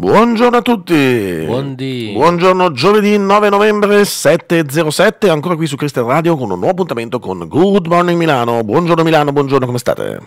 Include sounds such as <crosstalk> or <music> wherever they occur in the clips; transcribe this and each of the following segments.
Buongiorno a tutti. Buondì. Buongiorno giovedì 9 novembre 7.07, ancora qui su Cristian Radio con un nuovo appuntamento con Good Morning Milano. Buongiorno Milano, buongiorno, come state?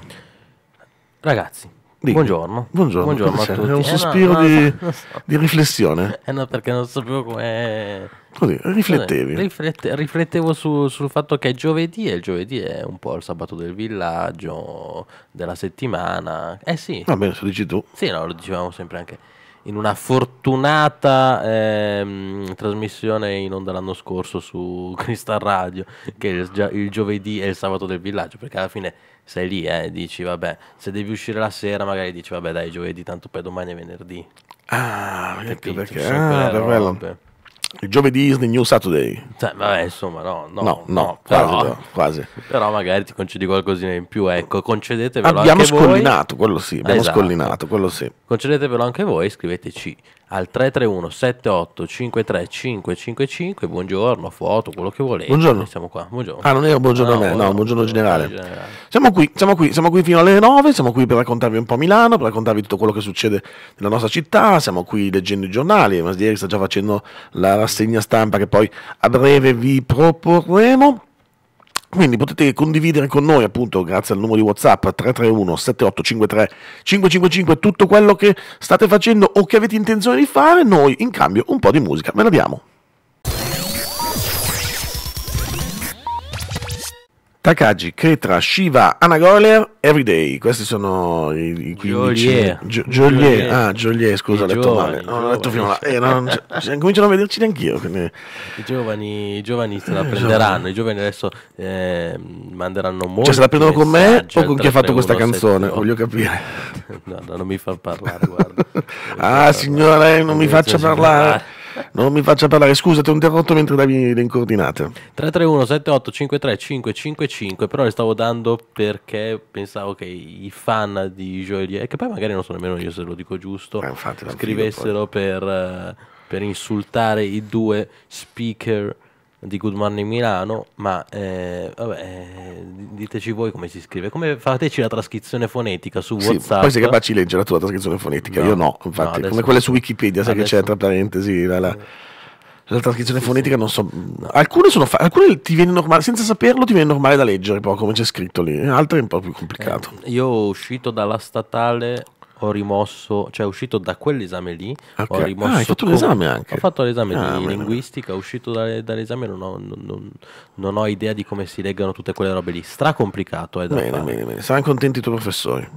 Ragazzi, Dico. Buongiorno. Buongiorno, Buongiorno a tutti. È un eh sospiro no, no, di, no, so. di, riflessione. Eh no, perché non sapevo come... Così, riflettevi. Riflette, riflettevo su, sul fatto che è giovedì e il giovedì è un po' il sabato del villaggio, della settimana. Eh sì. Va bene, lo dici tu. Sì, no, lo dicevamo sempre anche in una fortunata ehm, trasmissione in onda l'anno scorso su <laughs> Crystal Radio, che il, gio- il giovedì e il sabato del villaggio, perché alla fine sei lì eh, e eh, dici vabbè, se devi uscire la sera magari dici vabbè dai giovedì, tanto poi domani è venerdì. Ah, capito, perché ah, bello. Il giovedì is the new Saturday. Cioè, vabbè, insomma, no, no, no, no quasi, però, quasi. Però magari ti concedi qualcosina in più, ecco, concedetevelo abbiamo anche scollinato, voi. Quello sì, abbiamo esatto. scollinato, quello sì. Concedetevelo anche voi, scriveteci al 331 78 53 555 buongiorno, foto, quello che volete buongiorno siamo qua, buongiorno ah non era buongiorno no, a me, buongiorno, no, buongiorno, generale. generale siamo qui, siamo qui, siamo qui fino alle 9 siamo qui per raccontarvi un po' Milano per raccontarvi tutto quello che succede nella nostra città siamo qui leggendo i giornali Masdieri sta già facendo la rassegna stampa che poi a breve vi proporremo quindi potete condividere con noi, appunto, grazie al numero di WhatsApp 331 7853 555 tutto quello che state facendo o che avete intenzione di fare. Noi in cambio un po' di musica ve la diamo. Takagi, Cretra, Shiva, Anna Goller, Everyday. Questi sono i, i 15. Joliet. Gi- Ah, Joliet, scusa, ho letto giovani, male. No, ho letto fino a là. Eh, non, non, <laughs> cominciano a vederci neanch'io. Quindi... I, giovani, I giovani se la eh, prenderanno. I giovani adesso eh, manderanno molto. Cioè, se la prendono con me o con chi ha fatto questa canzone? Voglio capire. <laughs> no, no, non mi fa parlare, guarda. ah, signore, non mi faccia parlare. Ah, non mi faccia parlare, scusa, ti ho interrotto mentre davi le coordinate. 331 78 53 555, però le stavo dando perché pensavo che i fan di Joliet, che poi magari non so nemmeno io se lo dico giusto, eh, infatti, scrivessero per, eh, per insultare i due speaker di Good Morning Milano, ma eh, vabbè, eh, diteci voi come si scrive, come fateci la trascrizione fonetica su sì, WhatsApp. Poi sei capace di leggere la tua trascrizione fonetica, no, io no, infatti, no, come quelle su Wikipedia, sai che c'è tra parentesi la, la, la trascrizione sì, fonetica, sì. non so, alcune, sono fa- alcune ti viene normale, senza saperlo ti viene normale da leggere, poi come c'è scritto lì, altre è un po' più complicato. Eh, io uscito dalla statale ho rimosso, cioè uscito da quell'esame lì, okay. ho rimosso... Ah, hai fatto l'esame anche? Ho fatto l'esame ah, di linguistica, uscito da, dall'esame, non ho, non, non ho, idea di come si leggano tutte quelle robe lì, stracomplicato. Eh, bene, bene, bene, saranno contenti i tuoi professori.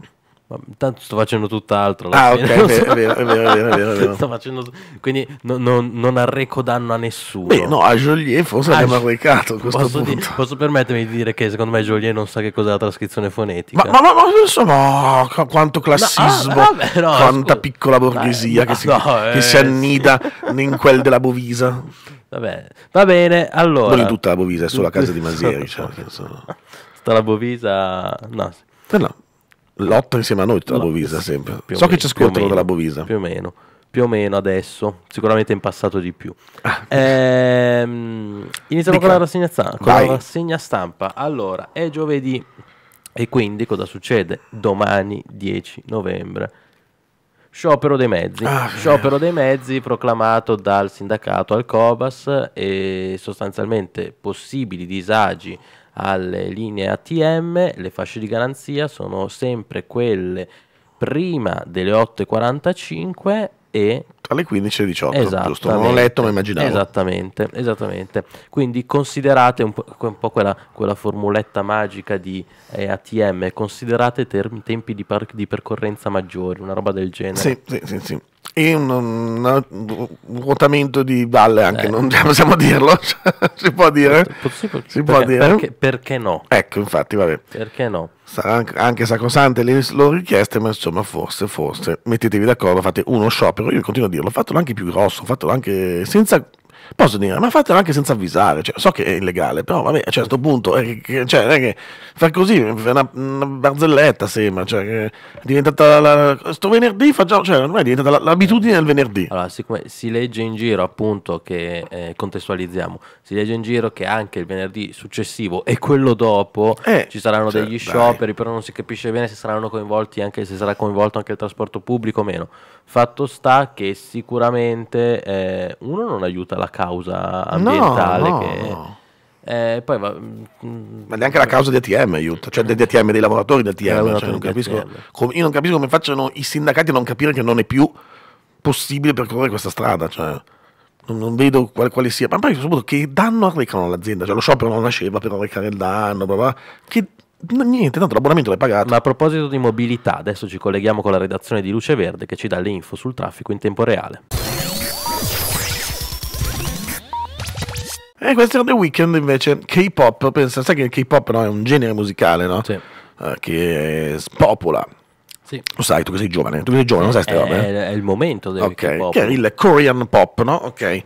Ma intanto sto facendo tutt'altro. Ah, ok, <laughs> è vero, è vero, è vero, è vero, è vero. Sto facendo... Quindi no, no, non arreco danno a nessuno. Beh, no, a Joliet forse ah, a abbiamo arrecato. Posso, di, posso, permettermi di dire che secondo me Joliet non sa che cos'è la trascrizione fonetica. Ma, ma, ma, ma insomma, oh, quanto classismo, no, ah, vabbè, quanta scu... piccola borghesia Dai, che, si, eh, che si annida sì. in quel della Bovisa. Vabbè, va bene, allora... Non in tutta la Bovisa, è solo la casa di Masieri. <laughs> cioè, sono... Tutta la Bovisa... No. Eh no lotta insieme a noi tutta la Bovisa sempre. So meno, che ci ascoltano dalla Bovisa. Più o meno. Più o meno adesso, sicuramente in passato di più. Ah. Ehm, iniziamo Dica. con, la rassegna, con la rassegna stampa. Allora, è giovedì e quindi cosa succede? Domani 10 novembre sciopero dei mezzi. Ah, sciopero dei mezzi proclamato dal sindacato al Cobas e sostanzialmente possibili disagi alle linee ATM, le fasce di garanzia sono sempre quelle prima delle 8.45 e Esatto, alle 15 e 18, giusto? Non ho letto ma immaginavo. Esattamente, esattamente. Quindi considerate un po', un po quella, quella, formuletta magica di eh, ATM, considerate term- tempi di, par- di, percorrenza maggiori, una roba del genere. Sì, sì, sì. sì. E un, un, un, ruotamento di valle anche, eh. non possiamo dirlo, <laughs> cioè, si può dire. si perché, può dire. Perché, perché no? Ecco, infatti, vabbè. Perché no? sarà anche sacrosante le loro richieste, ma insomma forse, forse mettetevi d'accordo, fate uno sciopero, io continuo a dirlo, fatelo anche più grosso, fatelo anche senza Posso dire, ma fatelo anche senza avvisare, cioè, so che è illegale, però vabbè, a un certo punto, eh, cioè, eh, che così è una, una, barzelletta sembra, cioè, è diventata la, sto venerdì, facciamo, cioè, ormai è diventata la, l'abitudine del venerdì. Allora, siccome si legge in giro, appunto, che eh, contestualizziamo, si legge in giro che anche il venerdì successivo e quello dopo eh, ci saranno cioè, degli scioperi, dai. però non si capisce bene se saranno coinvolti anche se sarà coinvolto anche il trasporto pubblico o meno. Fatto sta che sicuramente eh, uno non aiuta la causa ambientale no, no, che... No. Eh, poi va... Mm, ma neanche la causa di ATM aiuta, cioè dei DTM, dei lavoratori del ATM. Lavoratori cioè non capisco, com- io non capisco come facciano i sindacati a non capire che non è più possibile percorrere questa strada. Cioè, non, non vedo quale, quale, sia, ma poi soprattutto che danno arrecano all'azienda? Cioè, lo sciopero non nasceva per arrecare il danno, bla bla. Che niente, tanto l'abbonamento l'hai pagato. Ma a proposito di mobilità, adesso ci colleghiamo con la redazione di Luce Verde che ci dà le info sul traffico in tempo reale. E eh, questo è The Weeknd invece, K-pop, pensa, sai che il K-pop no, è un genere musicale, no? Sì. Uh, che spopola. Sì. Lo sai, tu che sei giovane, tu sei giovane, non sai queste robe? È, è, il momento del okay. K-pop. Che è il Korean pop, no? Ok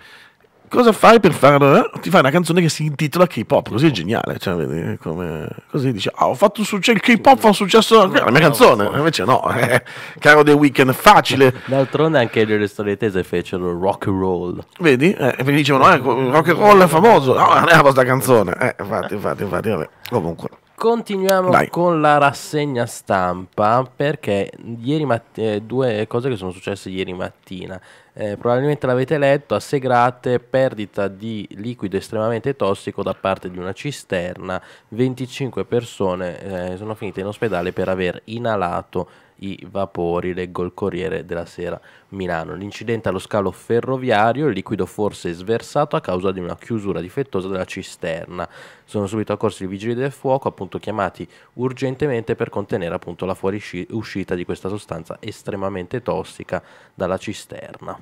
cosa fai per fare? Eh? Ti fai una canzone che si intitola K-pop, così è geniale. Cioè, come, così dici, ah, oh, ho fatto un successo, il K-pop fa un successo, no, la mia canzone. No, Invece no, eh, caro The Weeknd, facile. <laughs> D'altronde anche le storie tese fecero rock and roll. Vedi? Eh, e mi dicevano, eh, rock and roll è famoso, no, non è la vostra canzone. Eh, infatti, infatti, infatti, vabbè, comunque. Continuiamo Dai. con la rassegna stampa perché ieri mat- eh, due cose che sono successe ieri mattina. Eh, probabilmente l'avete letto, a Segrate perdita di liquido estremamente tossico da parte di una cisterna, 25 persone eh, sono finite in ospedale per aver inalato i vapori, leggo il Corriere della Sera Milano. L'incidente allo scalo ferroviario, il liquido forse sversato a causa di una chiusura difettosa della cisterna. Sono subito accorsi i vigili del fuoco, appunto chiamati urgentemente per contenere appunto la fuoriuscita di questa sostanza estremamente tossica dalla cisterna.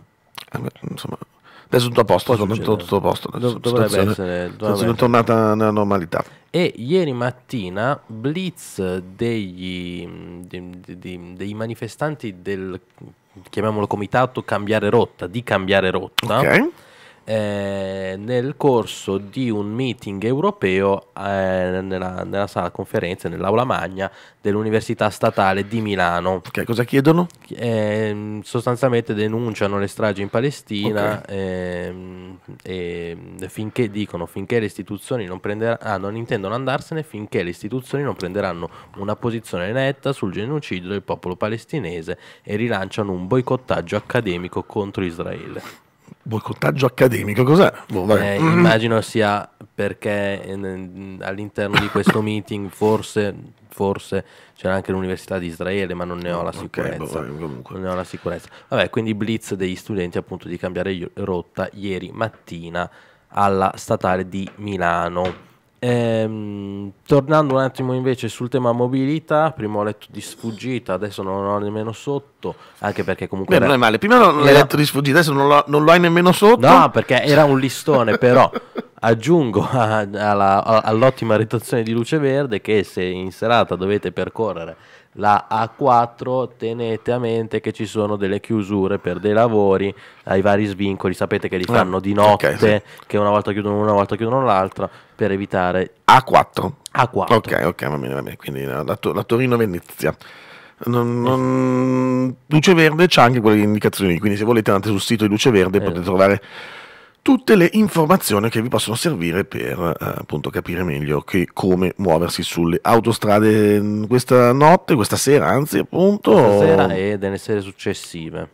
insomma, adesso tutto a posto, tutto, tutto a posto adesso, dovrebbe essere dovrebbe. tornata nella normalità. E ieri mattina blitz degli, dei, dei, dei manifestanti del, chiamiamolo comitato, cambiare rotta, di cambiare rotta. Ok eh, nel corso di un meeting europeo eh, nella, nella, sala conferenze, nell'aula magna dell'Università Statale di Milano. okay, cosa chiedono? Eh, sostanzialmente denunciano le stragi in Palestina okay. Ehm, finché dicono finché le istituzioni non prenderanno, ah, non intendono andarsene finché le istituzioni non prenderanno una posizione netta sul genocidio del popolo palestinese e rilanciano un boicottaggio accademico contro Israele boicottaggio accademico, cos'è? Boh, eh, mm-hmm. immagino sia perché all'interno di questo <laughs> meeting forse, forse c'era anche l'Università di Israele, ma non ne ho la sicurezza. Okay, boh, ne ho la sicurezza. Vabbè, quindi blitz degli studenti appunto di cambiare rotta ieri mattina alla statale di Milano. Ehm, tornando un attimo invece sul tema mobilità, prima ho letto di sfuggita, adesso non l'ho nemmeno sotto, anche perché comunque... Beh, era... non è male, prima non era... letto di sfuggita, adesso non lo, non lo hai nemmeno sotto. No, perché era un listone, però <laughs> aggiungo a, alla, all'ottima rotazione di luce verde che se in serata dovete percorrere la A4 tenete a mente che ci sono delle chiusure per dei lavori ai vari svincoli sapete che li ah, fanno di notte okay, sì. che una volta chiudono una, volta chiudono l'altra per evitare A4 A4 ok ok va bene va bene quindi la, la, la Torino Venezia non, eh. non... Luce Verde c'ha anche quelle indicazioni quindi se volete andate sul sito di Luce Verde eh, potete trovare tutte le informazioni che vi possono servire per eh, appunto capire meglio come muoversi sulle autostrade mm, questa notte, questa sera anzi appunto. Questa sera e delle sere successive.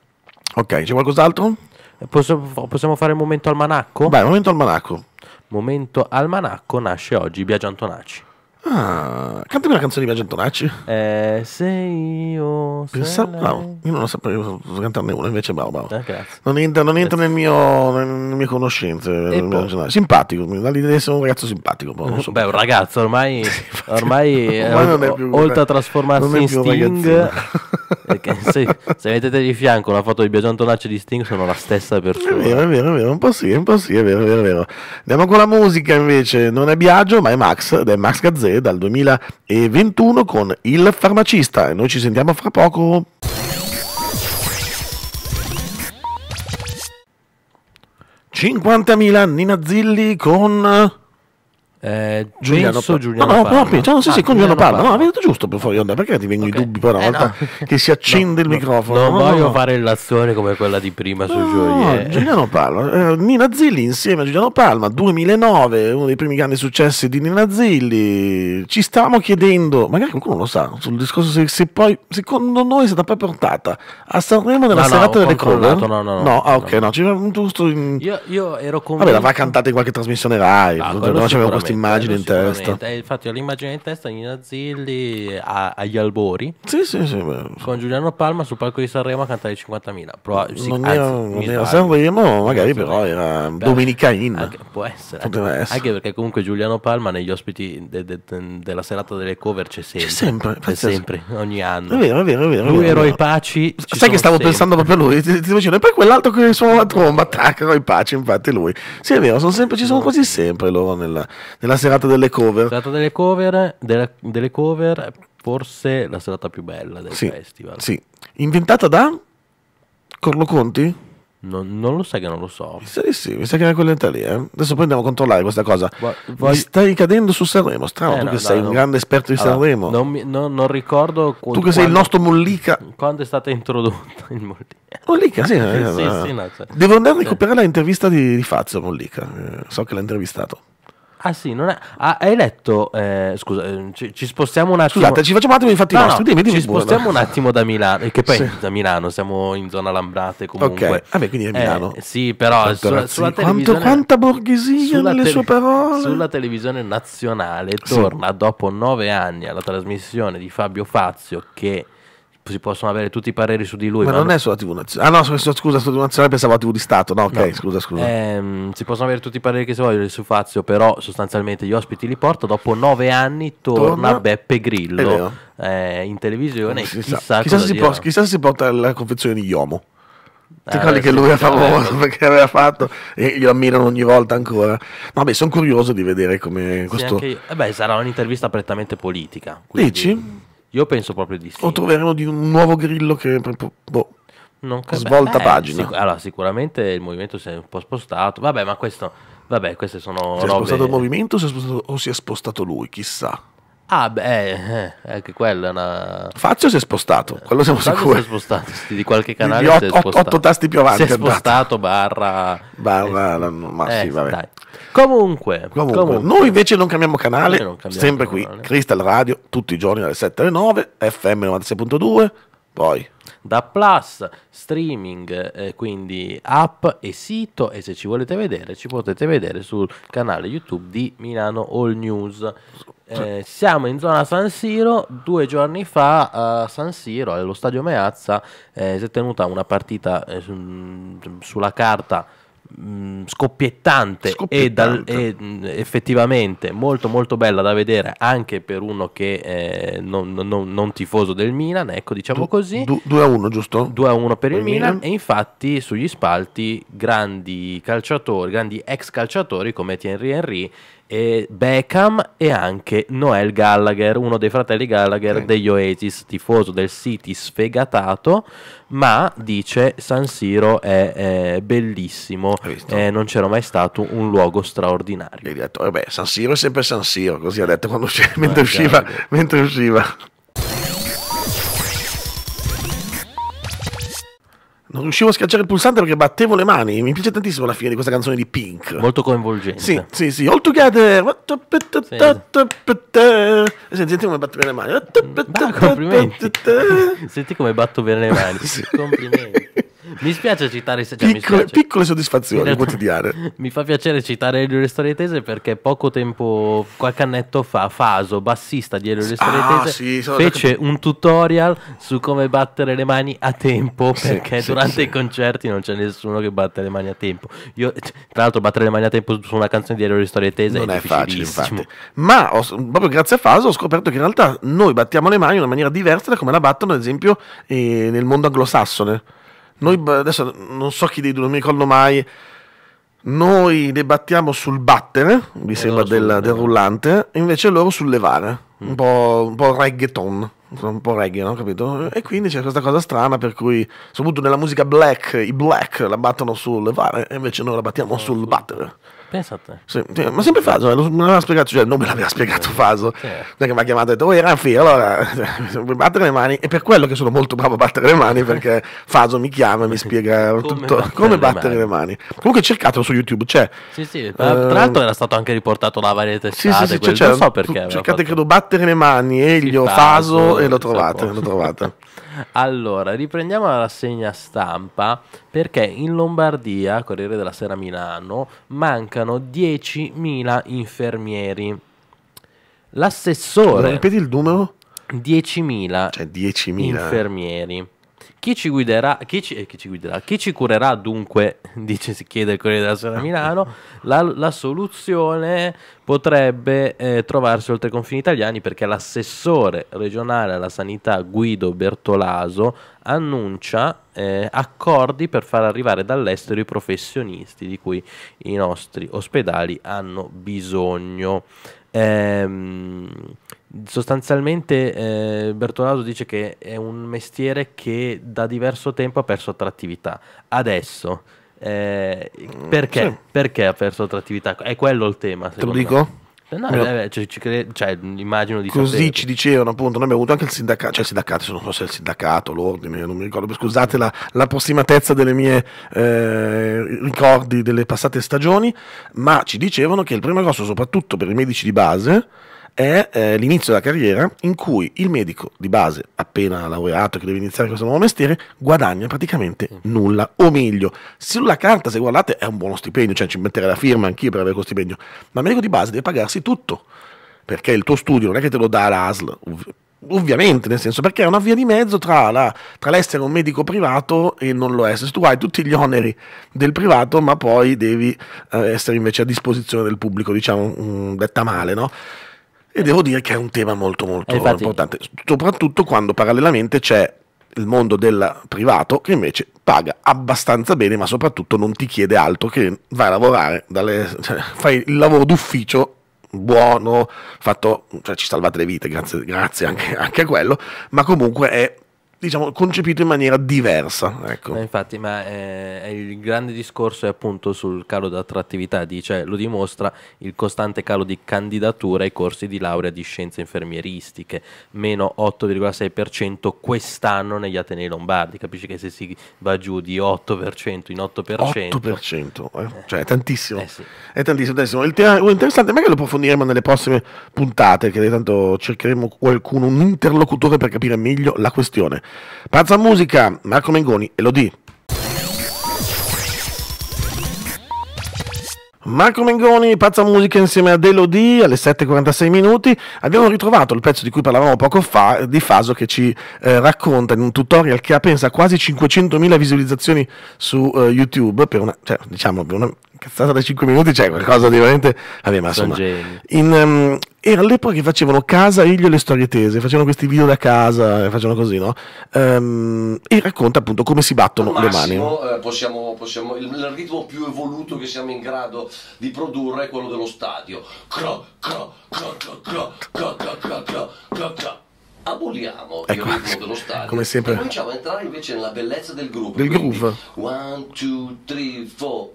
Ok, c'è qualcos'altro? Eh, possiamo fare il momento al manacco? Beh, momento al manacco. Momento al manacco nasce oggi Biagio Antonacci. Ah, cantami una canzone di Biagio Antonacci. Eh, se io. Pensavo, lei... bravo, io non lo sapevo cantarne una, invece bravo, bravo. Eh, non entra, non entra nel mio, nelle mie conoscenze. Nel boh. simpatico, mi dà l'idea di essere un ragazzo simpatico. Però so. Beh, un ragazzo ormai, <laughs> ormai, <laughs> ormai eh, non è più, oltre a trasformarsi in Sting. se, <laughs> se, mettete di fianco una foto di Biagio Antonacci di Sting, sono la stessa persona. È vero, è vero, è vero. Un po' sì, un po' sì, è vero, è vero, è vero. Andiamo con la musica invece. Non è Biagio, ma è Max, ed è Max Gazzetta dal 2021 con Il farmacista noi ci sentiamo fra poco. «50.000 Nina Zilli con eh, Giuliano, penso Giuliano no, no, Parma. No, cioè, non so se ah, con Giuliano Parma. Parma. No, è giusto per fuori onda, perché ti vengono okay. i dubbi poi eh, una volta eh, no. che si accende no, il microfono. Non voglio fare l'azione come quella di prima su Gioia. Giuliano Palma, eh, Nina Zilli insieme a Giuliano Palma, 2009, uno dei primi grandi successi di Nina Zilli. Ci stavamo chiedendo, magari qualcuno lo sa, sul discorso se, se poi, secondo noi, è stata poi portata a Sanremo nella serata delle cover. No, no, no. No, ah, ok, no, c'era giusto in... io, io, ero convinto... Vabbè, l'aveva cantata in qualche trasmissione Rai, ah, non c'avevo questi immagine in testa. E eh, infatti ho l'immagine in testa di Nazilli agli albori. Sì, sì, sì. Beh. Con Giuliano Palma sul palco di Sanremo a cantare 50.000. Pro, sì, non anzi, era, non era Sanremo, magari non però era Domenica In. può essere anche, essere. anche, perché comunque Giuliano Palma negli ospiti de, de, de, della serata delle cover c'è sempre. C'è sempre. C'è sempre, ogni anno. È vero, è vero, è vero. Lui, Eroi Paci. Sai che stavo sempre. pensando proprio a lui, ti, ti facendo, e poi quell'altro che suona la tromba, attacca Eroi Paci, infatti lui. Sì, è vero, sono sempre, ci sono quasi sempre loro nella, nella serata delle cover. Serata delle cover, della, delle cover forse la serata più bella del sì, festival. Sì. Inventata da Corlo Conti? Non, non, lo sai che non lo so. Mi sa, sì, mi sa che era quella lì. Eh. Adesso poi andiamo a controllare questa cosa. Vuoi... Vuoi... stai cadendo su Sanremo. Strano, eh, tu no, che no, sei no. un grande esperto di allora, Sanremo. Non, mi, non ricordo. Tu che sei il nostro Mollica. Quando è stata introdotta il Mollica. <laughs> Mollica, sì. eh, sì, sì, cioè. Devo andare a recuperare l'intervista di, di Fazio Mollica. Eh, so che l'ha intervistato. Ah sì, non è... ah, hai letto... Eh, scusa, eh, ci, ci, spostiamo un attimo... Scusate, ci facciamo un attimo i fatti no, nostri, no, dimmi, Ci spostiamo buono. un attimo da Milano, che poi sì. da Milano, siamo in zona Lambrate comunque. Ok, vabbè, quindi è eh, Milano. Eh, sì, però sulla, sulla televisione... quanta borghesia nelle tele... sue parole! Sulla televisione nazionale torna sì. dopo nove anni alla trasmissione di Fabio Fazio che si possono avere tutti i pareri su di lui. Ma, ma non è sulla TV nazionale. Ah no, scusa, sulla TV nazionale pensavo a TV di Stato. No, ok, no. scusa, scusa. Eh, si possono avere tutti i pareri che si vogliono su Fazio, però sostanzialmente gli ospiti li porta. Dopo nove anni torna, torna. Beppe Grillo eh, in televisione. Chissà, chissà, chissà, se può, chissà, se si porta la confezione di Yomo. Tutti ah, eh, che lui è famoso <laughs> perché aveva fatto e lo ammirano ogni volta ancora. Vabbè, sono curioso di vedere come sì, questo. Io... Eh beh, sarà un'intervista prettamente politica. Quindi... Dici? Io penso proprio di sì. O troveremo di un nuovo grillo che... Boh. Non capisco. Svolta Beh, pagina. Sic- allora, sicuramente il movimento si è un po' spostato. Vabbè, ma questo... Vabbè, queste sono... Si è spostato il movimento o si è spostato, o si è spostato lui, chissà. Ah, beh, eh, eh, anche quella è una. Fazio si è spostato, quello siamo Fazio sicuri. Si è spostato di qualche canale. Di ot- spostato. otto tasti più avanti. Si è spostato, barra. Barra, eh, ma sì, eh, vabbè. Comunque, comunque, comunque, noi invece non cambiamo canale, non cambiamo sempre canale. qui, Crystal Radio, tutti i giorni alle 7 alle 9, FM 96.2. Poi. Da Plus, streaming, eh, quindi app e sito e se ci volete vedere ci potete vedere sul canale YouTube di Milano All News. Eh, siamo in zona San Siro, due giorni fa a San Siro, allo stadio Meazza, eh, si è tenuta una partita eh, mm, sulla carta scoppiettante, mm, scoppiettante. E, dal, e, mm, effettivamente molto molto bella da vedere anche per uno che eh, non, non, non, tifoso del Milan, ecco diciamo du, così. 2 a 1 giusto? 2 a 1 per, per il, il Milan. Milan. e infatti sugli spalti grandi calciatori, grandi ex calciatori come Thierry Henry e Beckham e anche Noel Gallagher, uno dei fratelli Gallagher sì. degli Oasis, tifoso del City sfegatato, ma dice San Siro è, è bellissimo, eh, non c'era mai stato un luogo straordinario. E detto, vabbè, eh San Siro è sempre San Siro, così ha detto c'è, mentre, usciva, mentre usciva. non riuscivo a schiacciare il pulsante perché battevo le mani. Mi piace tantissimo la fine di questa canzone di Pink. Molto coinvolgente. Sì, sì, sì. All together. Senti, senti come batto bene le mani. Bah, complimenti. <laughs> senti come batto bene le mani. sì. Complimenti. Mi spiace citare cioè, piccole, piccole soddisfazioni realtà, quotidiane. <laughs> Mi fa piacere citare Elio Restore Tese perché poco tempo, qualche annetto fa, Faso, bassista di Elio Restore ah, Tese, ah, sì, fece un tutorial su come battere le mani a tempo perché sì, durante sì, i concerti non c'è nessuno che batte le mani a tempo. Io, tra l'altro, battere le mani a tempo su una canzone di Elio Restore Tese non è, è facile, infatti. Ma ho, proprio grazie a Faso ho scoperto che in realtà noi battiamo le mani in una maniera diversa da come la battono, ad esempio, eh, nel mondo anglosassone. Noi adesso non so chi dei due, non mi ricordo mai. Noi debattiamo sul battere, mi e eh, sembra, del, del, eh. rullante, invece loro sul levare, mm. un, po', un po' reggaeton, un po' reggae, no? capito? E quindi c'è questa cosa strana per cui, soprattutto nella musica black, i black la battono sul levare, e invece noi la battiamo no, eh, sul battere. Pensate. Sì, sì, ma sempre Faso, non eh, me l'aveva spiegato, cioè non me l'aveva spiegato eh, Faso. Sì. Perché certo. mi ha chiamato e ha detto, oh era figo, allora vuoi <laughs> battere le mani. E per quello che sono molto bravo a battere le mani, perché <laughs> Faso mi chiama e mi spiega come tutto <laughs> battere come le battere le mani. mani. Comunque cercatelo su YouTube, c'è. Sì, sì, tra ehm... l'altro era stato anche riportato la varietà. testate, sì, sì, sì, cioè, non so perché. Cercate, fatto... credo, battere le mani, Elio, Faso, Faso e lo trovate, lo trovate. Allora, riprendiamo la rassegna stampa perché in Lombardia, Corriere della Sera Milano, mancano mancano 10.000 infermieri. L'assessore... Ripeti il numero? 10.000, cioè 10.000 infermieri. Chi ci guiderà, chi ci, eh, chi ci guiderà, chi ci curerà dunque, <laughs> dice, si chiede il Corriere della Sera a Milano, <laughs> la, la, soluzione potrebbe eh, trovarsi oltre i confini italiani perché l'assessore regionale alla sanità Guido Bertolaso annuncia eh, accordi per far arrivare dall'estero i professionisti di cui i nostri ospedali hanno bisogno. Ehm, sostanzialmente eh, Bertolaso dice che è un mestiere che da diverso tempo ha perso attrattività. Adesso. Eh, mm, perché? Sì. perché? ha perso attrattività? È quello il tema. Te lo dico? Me. Eh, no, no. Eh, beh, cioè, ci cre... cioè, immagino di Così sapere. ci dicevano, appunto, noi abbiamo avuto anche il sindacato, cioè il sindacato, non so se è il sindacato, l'ordine, non mi ricordo, scusate la, l'approssimatezza delle mie eh, ricordi delle passate stagioni, ma ci dicevano che il primo agosto, soprattutto per i medici di base, è eh, l'inizio della carriera in cui il medico di base, appena laureato, che deve iniziare questo nuovo mestiere, guadagna praticamente mm. nulla. O meglio, sulla carta, se guardate, è un buono stipendio, cioè ci metterei la firma anch'io per avere questo stipendio, ma il medico di base deve pagarsi tutto, perché il tuo studio non è che te lo dà l'ASL, ovviamente, nel senso perché è una via di mezzo tra, la, tra, l'essere un medico privato e non lo essere. Se tu hai tutti gli oneri del privato, ma poi devi eh, essere invece a disposizione del pubblico, diciamo, mh, mm, detta male, no? E devo dire che è un tema molto molto eh, infatti... importante, soprattutto quando parallelamente c'è il mondo del privato che invece paga abbastanza bene, ma soprattutto non ti chiede altro che vai a lavorare, dalle, cioè, fai il lavoro d'ufficio buono, fatto, cioè ci salvate le vite, grazie, grazie anche, anche, a quello, ma comunque è diciamo, concepito in maniera diversa. Ecco. Eh, infatti, ma eh, il grande discorso è appunto sul calo di attrattività, dice, lo dimostra il costante calo di candidature ai corsi di laurea di scienze infermieristiche, meno 8,6% quest'anno negli Atenei Lombardi. Capisci che se si va giù di 8% in 8%... 8%, eh, eh? cioè è tantissimo. Eh, sì. È tantissimo. Adesso, il tema oh, interessante, magari lo approfondiremo nelle prossime puntate, che tanto cercheremo qualcuno, un interlocutore per capire meglio la questione. Pazza Musica, Marco Mengoni, Elodie. Marco Mengoni, Pazza Musica insieme ad Elodie alle 7.46 minuti. Abbiamo ritrovato il pezzo di cui parlavamo poco fa, di Faso, che ci eh, racconta in un tutorial che ha pensa quasi 500.000 visualizzazioni su eh, YouTube, per una, cioè, diciamo, per una, cazzata da 5 minuti, cioè qualcosa di veramente. Vabbè, ma insomma, in, um, era all'epoca che facevano casa Ilio e le storie tese, facevano questi video da casa, facevano così, no? Um, e racconta appunto come si battono massimo, le mani. Eh, possiamo, possiamo, il, il, ritmo più evoluto che siamo in grado di produrre è quello dello stadio. Cro, cro, cro, cro, cro, cro, cro, cro, cro, cro, cro, cro aboliamo ecco. ritmo dello stadio come sempre. e cominciamo a entrare invece nella bellezza del groove Del groove. One, two, three, four.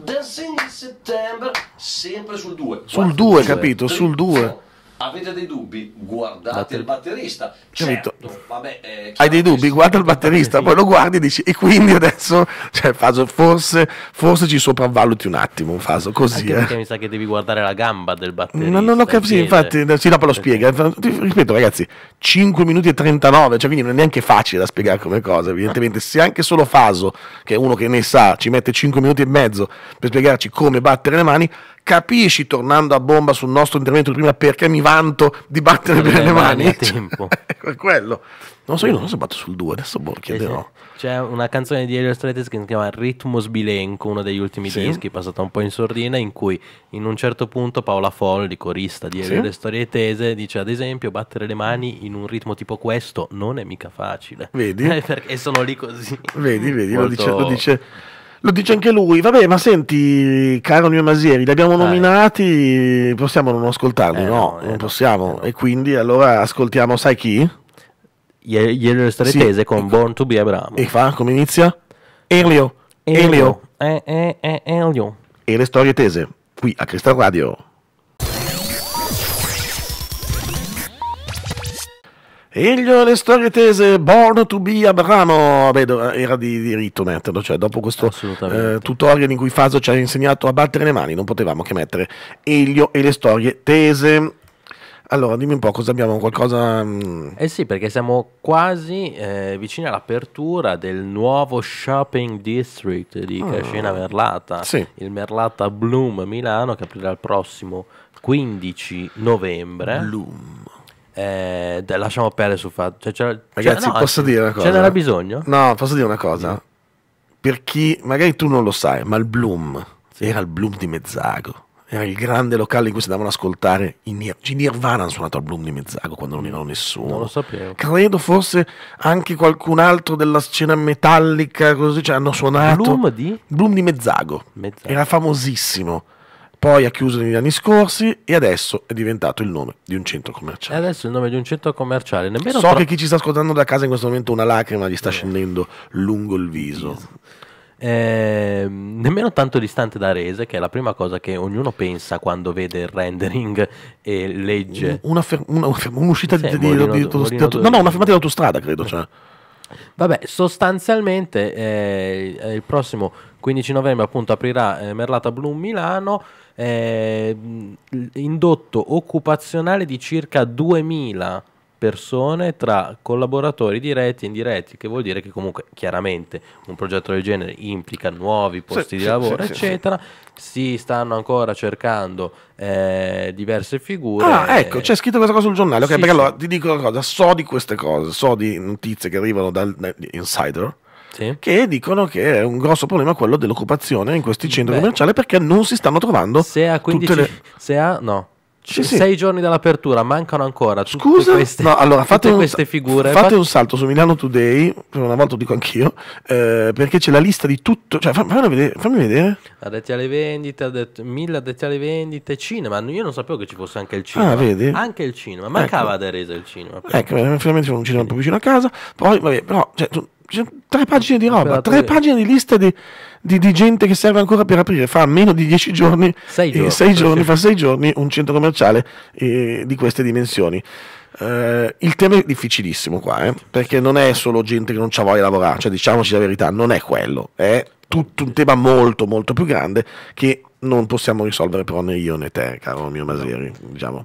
Dancing in September, sempre sul 2. Sul 2, capito? Sul 2. Avete dei dubbi? Guardate il batterista. Certo, vabbè, eh, Hai dei dubbi? Guarda il batterista, poi lo guardi e dici e quindi adesso cioè, Faso, forse, forse, ci sopravvaluti un attimo, Faso, così. Anche eh. mi sa che devi guardare la gamba del batterista. No, non ho capito, sì, infatti, sì, dopo lo spiega. Ripeto ragazzi, 5 minuti e 39, cioè quindi non è neanche facile da spiegare come cosa, evidentemente. Se anche solo Faso, che è uno che ne sa, ci mette 5 minuti e mezzo per spiegarci come battere le mani, capisci, tornando a bomba sul nostro intervento di prima, perché mi vanto di battere bene le mani? mani a tempo. <laughs> Cioè, quello. Non so, io non so se batto sul 2, adesso boh, chiederò. Sì, sì. C'è una canzone di Elio Strates che si chiama Ritmo Sbilenco, uno degli ultimi sì. dischi, passata un po' in sordina, in cui in un certo punto Paola Folli, corista di Elio sì. Strates, dice ad esempio battere le mani in un ritmo tipo questo non è mica facile. Vedi? <laughs> e sono lì così. Vedi, vedi, Molto... lo dice... Lo dice lo dice anche lui, vabbè, ma senti, caro mio Masieri, li abbiamo eh. nominati, possiamo non ascoltarli? Eh, no, no, non eh, possiamo. Eh, e quindi allora ascoltiamo, sai chi? Glielo stare sì. tese con Born to be Abramo. E fa, come inizia? Elio. Elio. Elio. Eh, eh, eh, Elio. E le storie tese, qui a Crystal Radio. Elio le storie tese, Born to be Abramo. Beh, era di diritto metterlo, cioè dopo questo eh, tutorial in cui Faso ci ha insegnato a battere le mani, non potevamo che mettere Elio e le storie tese. Allora, dimmi un po' cosa abbiamo, qualcosa... Mm. Eh sì, perché siamo quasi eh, vicini all'apertura del nuovo shopping district di ah. Cascina Merlata, sì. il Merlata Bloom Milano, che aprirà il prossimo 15 novembre. Bloom. Eh, lasciamo perdere sul fatto. Cioè, Ragazzi, no, posso dire una cosa? Ce n'era bisogno? No, posso dire una cosa. Sì. Per chi magari tu non lo sai, ma il Bloom sì. era il Bloom di Mezzago. Era il grande locale in cui si andavano ad ascoltare i Nir- cioè, Nirvana. Hanno suonato al Bloom di Mezzago quando non erano nessuno. Non lo sapevo. Credo forse anche qualcun altro della scena metallica. Così cioè, hanno suonato. Bloom di? Bloom di Mezzago. Mezzago. Era famosissimo poi ha chiuso negli anni scorsi e adesso è diventato il nome di un centro commerciale. E adesso il nome di un centro commerciale. Nemmeno so che chi ci sta ascoltando da casa in questo momento una lacrima gli sta eh. scendendo lungo il viso. Eh, nemmeno tanto distante da Rese, che è la prima cosa che ognuno pensa quando vede il rendering e legge. Una fer- una fer- un'uscita sì, di, di, di, di, No, no, una fermata di autostrada, credo. Eh. Cioè. Vabbè, sostanzialmente eh, il prossimo 15 novembre appunto aprirà eh, Merlata Bloom Milano eh, indotto occupazionale di circa 2000 persone tra collaboratori diretti e indiretti, che vuol dire che comunque chiaramente un progetto del genere implica nuovi posti sì, di lavoro, sì, eccetera. Sì, si stanno ancora cercando eh, diverse figure. Ah, ecco, c'è scritto questa cosa sul giornale. Ok, perché allora ti dico una cosa: so di queste cose, so di notizie che arrivano dal insider sì. che dicono che è un grosso problema quello dell'occupazione in questi centri Beh. commerciali perché non si stanno trovando se a 15, le... se a, no. Sì, sì. Sei giorni dall'apertura, mancano ancora Scusa, queste, no, allora, fate, un, figure, fate un, salto su Milano Today, per una volta lo dico anch'io, eh, perché c'è la lista di tutto. Cioè, fammi vedere. Fammi vedere. Addetti alle vendite, addetti, mille addetti alle vendite, cinema. Io non sapevo che ci fosse anche il ah, cinema. Ah, vedi? Anche il cinema, mancava ecco. ad Aresa il cinema. Ecco, finalmente c'è un cinema un po' vicino a casa. Poi, vabbè, però, cioè, tu, cioè, tre pagine di roba, tre pagine di liste di, di, di, gente che serve ancora per aprire. Fa meno di dieci giorni, eh, sei eh, giorni, sei giorni fa sei giorni un centro commerciale eh, di queste dimensioni. Eh, il tema è difficilissimo qua, eh, perché non è solo gente che non ci voglia lavorare, cioè diciamoci la verità, non è quello, è tutto un tema molto molto più grande che non possiamo risolvere però né io né te, caro mio Maseri, diciamo.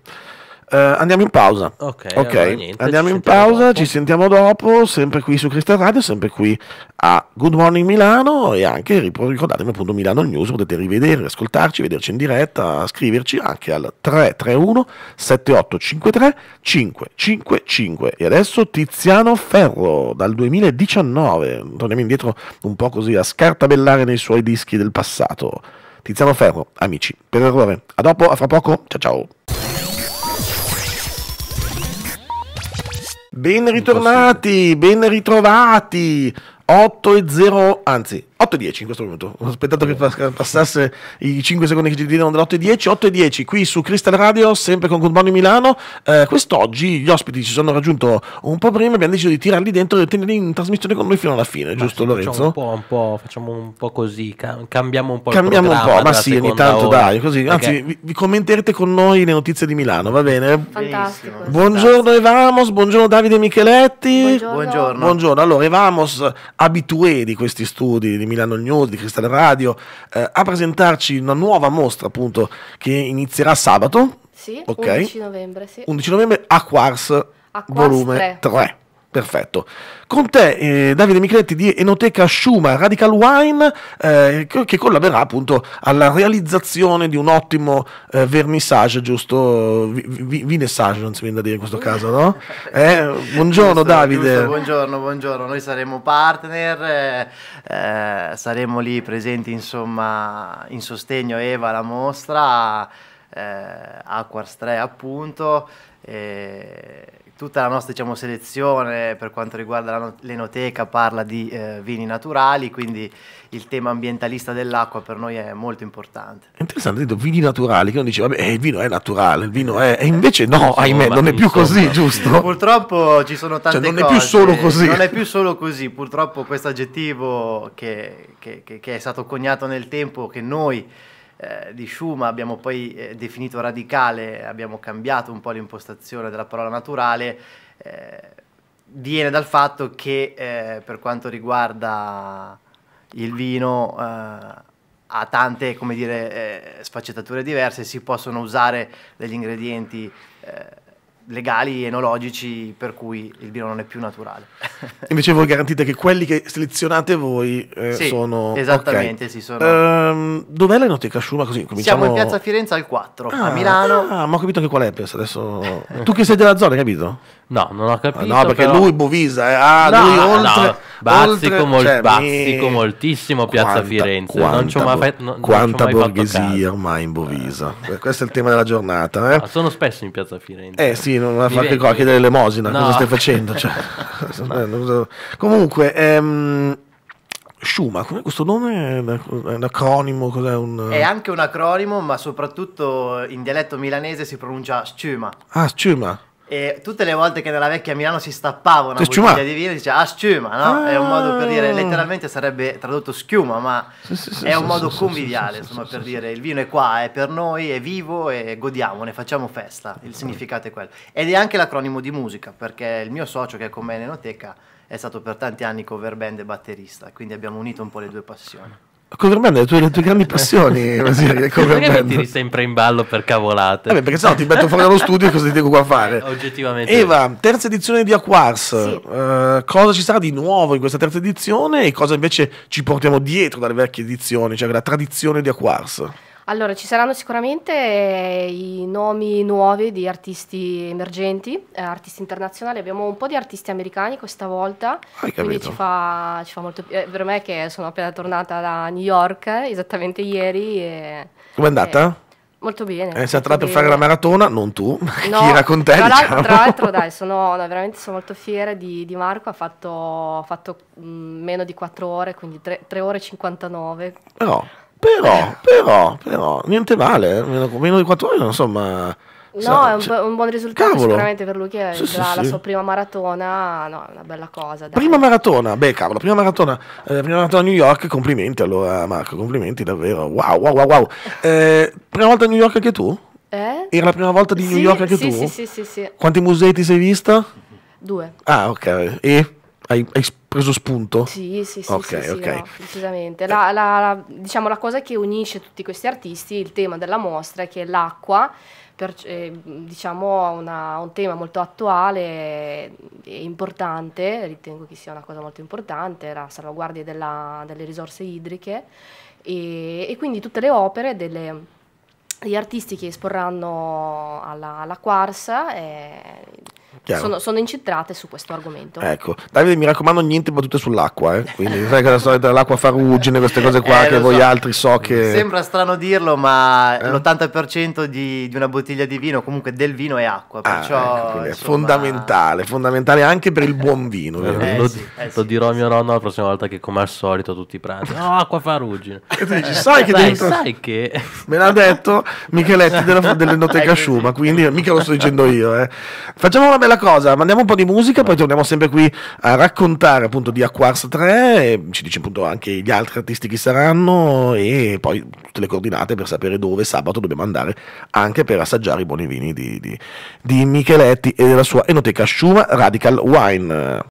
Uh, andiamo in pausa. Ok, okay. Allora, niente, andiamo in pausa, dopo. ci sentiamo dopo, sempre qui su Cristal Radio, sempre qui a Good Morning Milano e anche ricordatevi appunto Milano News, potete rivedere, ascoltarci, vederci in diretta, scriverci anche al 331 7853 555. E adesso Tiziano Ferro dal 2019, torniamo indietro un po' così a scartabellare nei suoi dischi del passato. Tiziano Ferro, amici, per errore. A dopo, a fra poco, ciao ciao. Ben ritornati, ben ritrovati. 8 e 0, anzi 8.10 in questo momento. Ho aspettato che passasse i 5 secondi che ci dicono dell'8.10. 8.10 qui su Crystal Radio, sempre con Good Morning Milano. Eh, quest'oggi gli ospiti ci sono raggiunto un po' prima. Abbiamo deciso di tirarli dentro e tenerli in trasmissione con noi fino alla fine, ma giusto, sì, Lorenzo? Facciamo un po', un po', facciamo un po' così, cam- cambiamo un po'. Cambiamo un po', ma sì, ogni tanto ora. dai. Così. Anzi, okay. vi, vi, commenterete con noi le notizie di Milano, va bene? Fantastico. Buongiorno, Evamos. Buongiorno, Davide Micheletti. Buongiorno. Buongiorno. buongiorno. Allora, Evamos, abitué di questi studi di Milano Milano News, di Crystal Radio, eh, a presentarci una nuova mostra appunto che inizierà sabato. Sì, okay. 11 novembre, sì. 11 novembre a Quars, a Quars volume 3. 3. Perfetto. Con te eh, Davide Micheletti di Enoteca Schuma Radical Wine eh, che collaborerà appunto alla realizzazione di un ottimo eh, vernissage, giusto? V- vinessage, non si viene da dire in questo caso, no? <laughs> Eh, buongiorno giusto, Davide. Giusto, buongiorno, buongiorno. Noi saremo partner, eh, eh, saremo lì presenti insomma in sostegno Eva la mostra, eh, Acquars 3 appunto. E tutta la nostra diciamo, selezione per quanto riguarda l'enoteca parla di eh, vini naturali, quindi il tema ambientalista dell'acqua per noi è molto importante. È interessante, detto vini naturali, che uno dice vabbè eh, il vino è naturale, il vino è... e eh, invece no, insomma, ahimè, non è più insomma. così, giusto? <laughs> Purtroppo ci sono tante cose. Cioè, non cose, è più solo così. Non è più solo così, purtroppo questo aggettivo che, che, che, che è stato coniato nel tempo, che noi... Eh, di Schuma, abbiamo poi eh, definito radicale, abbiamo cambiato un po' l'impostazione della parola naturale, eh, viene dal fatto che eh, per quanto riguarda il vino ha tante come dire, sfaccettature diverse, si possono usare degli ingredienti legali, enologici, per cui il vino non è più naturale. <laughs> Invece voi garantite che quelli che selezionate voi eh, sì, sono... Esattamente, okay. sì, sono... Ehm, dov'è l'enoteca Schuma? Così, cominciamo... Siamo in Piazza Firenze al 4, ah, a Milano. Ah, ma ho capito che qual è adesso. tu che sei della zona, hai capito? No, non ho capito. No, perché però... lui Bovisa, eh. ah, no, lui oltre, no. bazzico, oltre, mol, cioè, bazzico mi... moltissimo Piazza quanta, Firenze. Quanta, non ci ho mai, fe... non, quanta non mai borghesia eh. ormai in Bovisa. Eh. Questo è il tema della giornata. Eh. No, sono spesso in Piazza Firenze. Eh sì, non va fa che qua chiedere l'emosina, no. cosa stai facendo? Cioè, <laughs> <laughs> Comunque, ehm, Schuma, questo nome è un acronimo? Cos'è un... È anche un acronimo, ma soprattutto in dialetto milanese si pronuncia Schuma. Ah, Schuma. E tutte le volte che nella vecchia Milano si stappava una bottiglia di vino, diceva ah schiuma, no? È un modo per dire, ah. letteralmente sarebbe tradotto schiuma, ma è un modo conviviale, insomma, per dire il vino è qua, è per noi, è vivo e godiamone, facciamo festa. Il significato è quello. Ed è anche l'acronimo di musica, perché il mio socio che è con me in enoteca è stato per tanti anni cover band e batterista, quindi abbiamo unito un po' le due passioni cover band è la tua, le tue grandi passioni. <laughs> perché band. tiri sempre in ballo per cavolate? Vabbè, perché sennò ti metto fuori dallo studio e cosa ti devo qua fare? <laughs> Oggettivamente. Eva, terza edizione di Aquars. Sì. Uh, cosa ci sarà di nuovo in questa terza edizione e cosa invece ci portiamo dietro dalle vecchie edizioni, cioè la tradizione di Aquars? Allora, ci saranno sicuramente eh, i nomi nuovi di artisti emergenti, eh, artisti internazionali. Abbiamo un po' di artisti americani questa volta, Hai quindi ci fa, ci fa, molto piacere. Eh, per me che sono appena tornata da New York, eh, esattamente ieri. Come è andata? Molto bene. Eh, sei andata per fare la maratona, non tu, no, chi era con te. Tra, diciamo. tra l'altro, <laughs> dai, sono, no, veramente sono molto fiera di, di Marco. Ha fatto, ha fatto mh, mm, meno di 4 ore, quindi 3, 3 ore e 59. No. Però, però, però, niente male, meno, meno di 4 ore, insomma... No, sa, è un, cioè, un, buon risultato cavolo. sicuramente per lui che sì, sì, la, sì. sua prima maratona, no, è una bella cosa. Dai. Prima maratona, beh cavolo, prima maratona, eh, prima maratona a New York, complimenti allora Marco, complimenti davvero, wow, wow, wow, wow. Eh, prima volta a New York anche tu? Eh? Era la prima volta di New York anche tu? Sì, sì, sì, sì. Quanti musei ti sei vista? Due. Ah, ok. E hai, hai preso spunto? Sì, sì, sì, okay, sì, sì okay. No, decisamente. La, la, la, diciamo, la cosa che unisce tutti questi artisti, il tema della mostra è che l'acqua per, eh, diciamo una, un tema molto attuale e importante, ritengo che sia una cosa molto importante, la salvaguardia della, delle risorse idriche e, e, quindi tutte le opere delle, degli artisti che esporranno alla, alla Quarsa eh, sono, sono, incitrate su questo argomento. Ecco, Davide, mi raccomando, niente battute sull'acqua. Eh? Quindi, sai che la storia dell'acqua farugine, queste cose qua eh, che voi so. altri so che. Sembra strano dirlo, ma eh? l'80% di, di, una bottiglia di vino, comunque del vino, è acqua. Ah, perciò, ah, ecco, insomma... è fondamentale, fondamentale anche per il buon vino. Eh, eh, eh, lo, sì, lo dirò a mio nonno la prossima volta che, come al solito, tutti pranzi. No, acqua farugine. <laughs> E tu dici, sai che, dentro... sai che... <laughs> me l'ha detto Micheletti della, dell'Enoteca Schuma, quindi mica lo sto dicendo io. Facciamo una bella cosa, mandiamo un po' di musica, Beh. poi torniamo sempre qui a raccontare appunto di Aquars 3, ci dice appunto anche gli altri artisti chi saranno e poi tutte le coordinate per sapere dove sabato dobbiamo andare anche per assaggiare i buoni vini di, di, di Micheletti e della sua enoteca Shuma Radical Wine.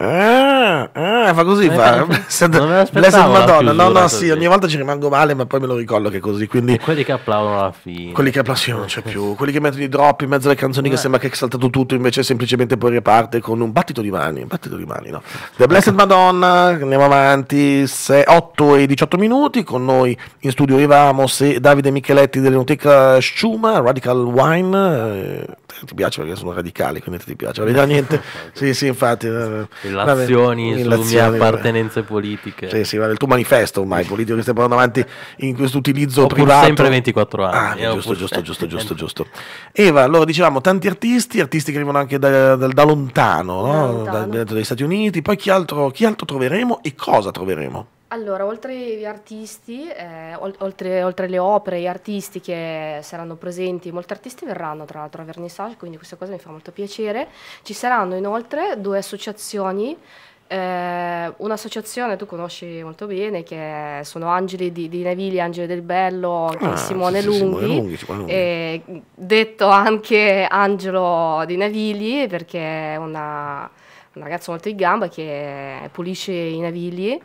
Ah, ah, fa così, eh, fa. Blessed, <laughs> Madonna. No, no, cioè, sì, ogni volta ci rimango male, ma poi me lo ricordo che è così. Quindi... E quelli che applaudono alla fine. Quelli che applaudono non c'è più. Quelli che mettono i drop in mezzo alle canzoni Beh. che sembra che è saltato tutto, invece semplicemente poi riparte con un battito di mani. Un battito di mani, no. The Blessed Madonna, andiamo avanti. 6, 8 e 18 minuti. Con noi in studio Rivamos Davide Micheletti dell'Enoteca Sciuma, Radical Wine. Eh, ti piace perché sono radicali, quindi ti piace. Non niente. <laughs> sì, sì, infatti. Sì. Illazioni vabbè, mie appartenenze vabbè. politiche. Sì, sì, vabbè, il tuo manifesto ormai politico che stai portando avanti in questo utilizzo Oppure privato. sempre 24 anni. Ah, giusto, giusto, giusto, <laughs> giusto, giusto. Eva, allora dicevamo tanti artisti, artisti che arrivano anche da, da, da lontano, no? da, dagli Stati Uniti, poi chi altro, chi altro troveremo e cosa troveremo? Allora, oltre agli artisti, eh, oltre, oltre, le opere, gli artisti che saranno presenti, molti artisti verranno tra l'altro a Vernissage, quindi questa cosa mi fa molto piacere. Ci saranno inoltre due associazioni, eh, un'associazione tu conosci molto bene che sono Angeli di, di Naviglia, Angeli del Bello, ah, Simone, sì, Lunghi, Simone Lunghi, Lunghi. Eh, detto anche Angelo di Navigli perché è una un ragazzo molto in gamba che pulisce i navigli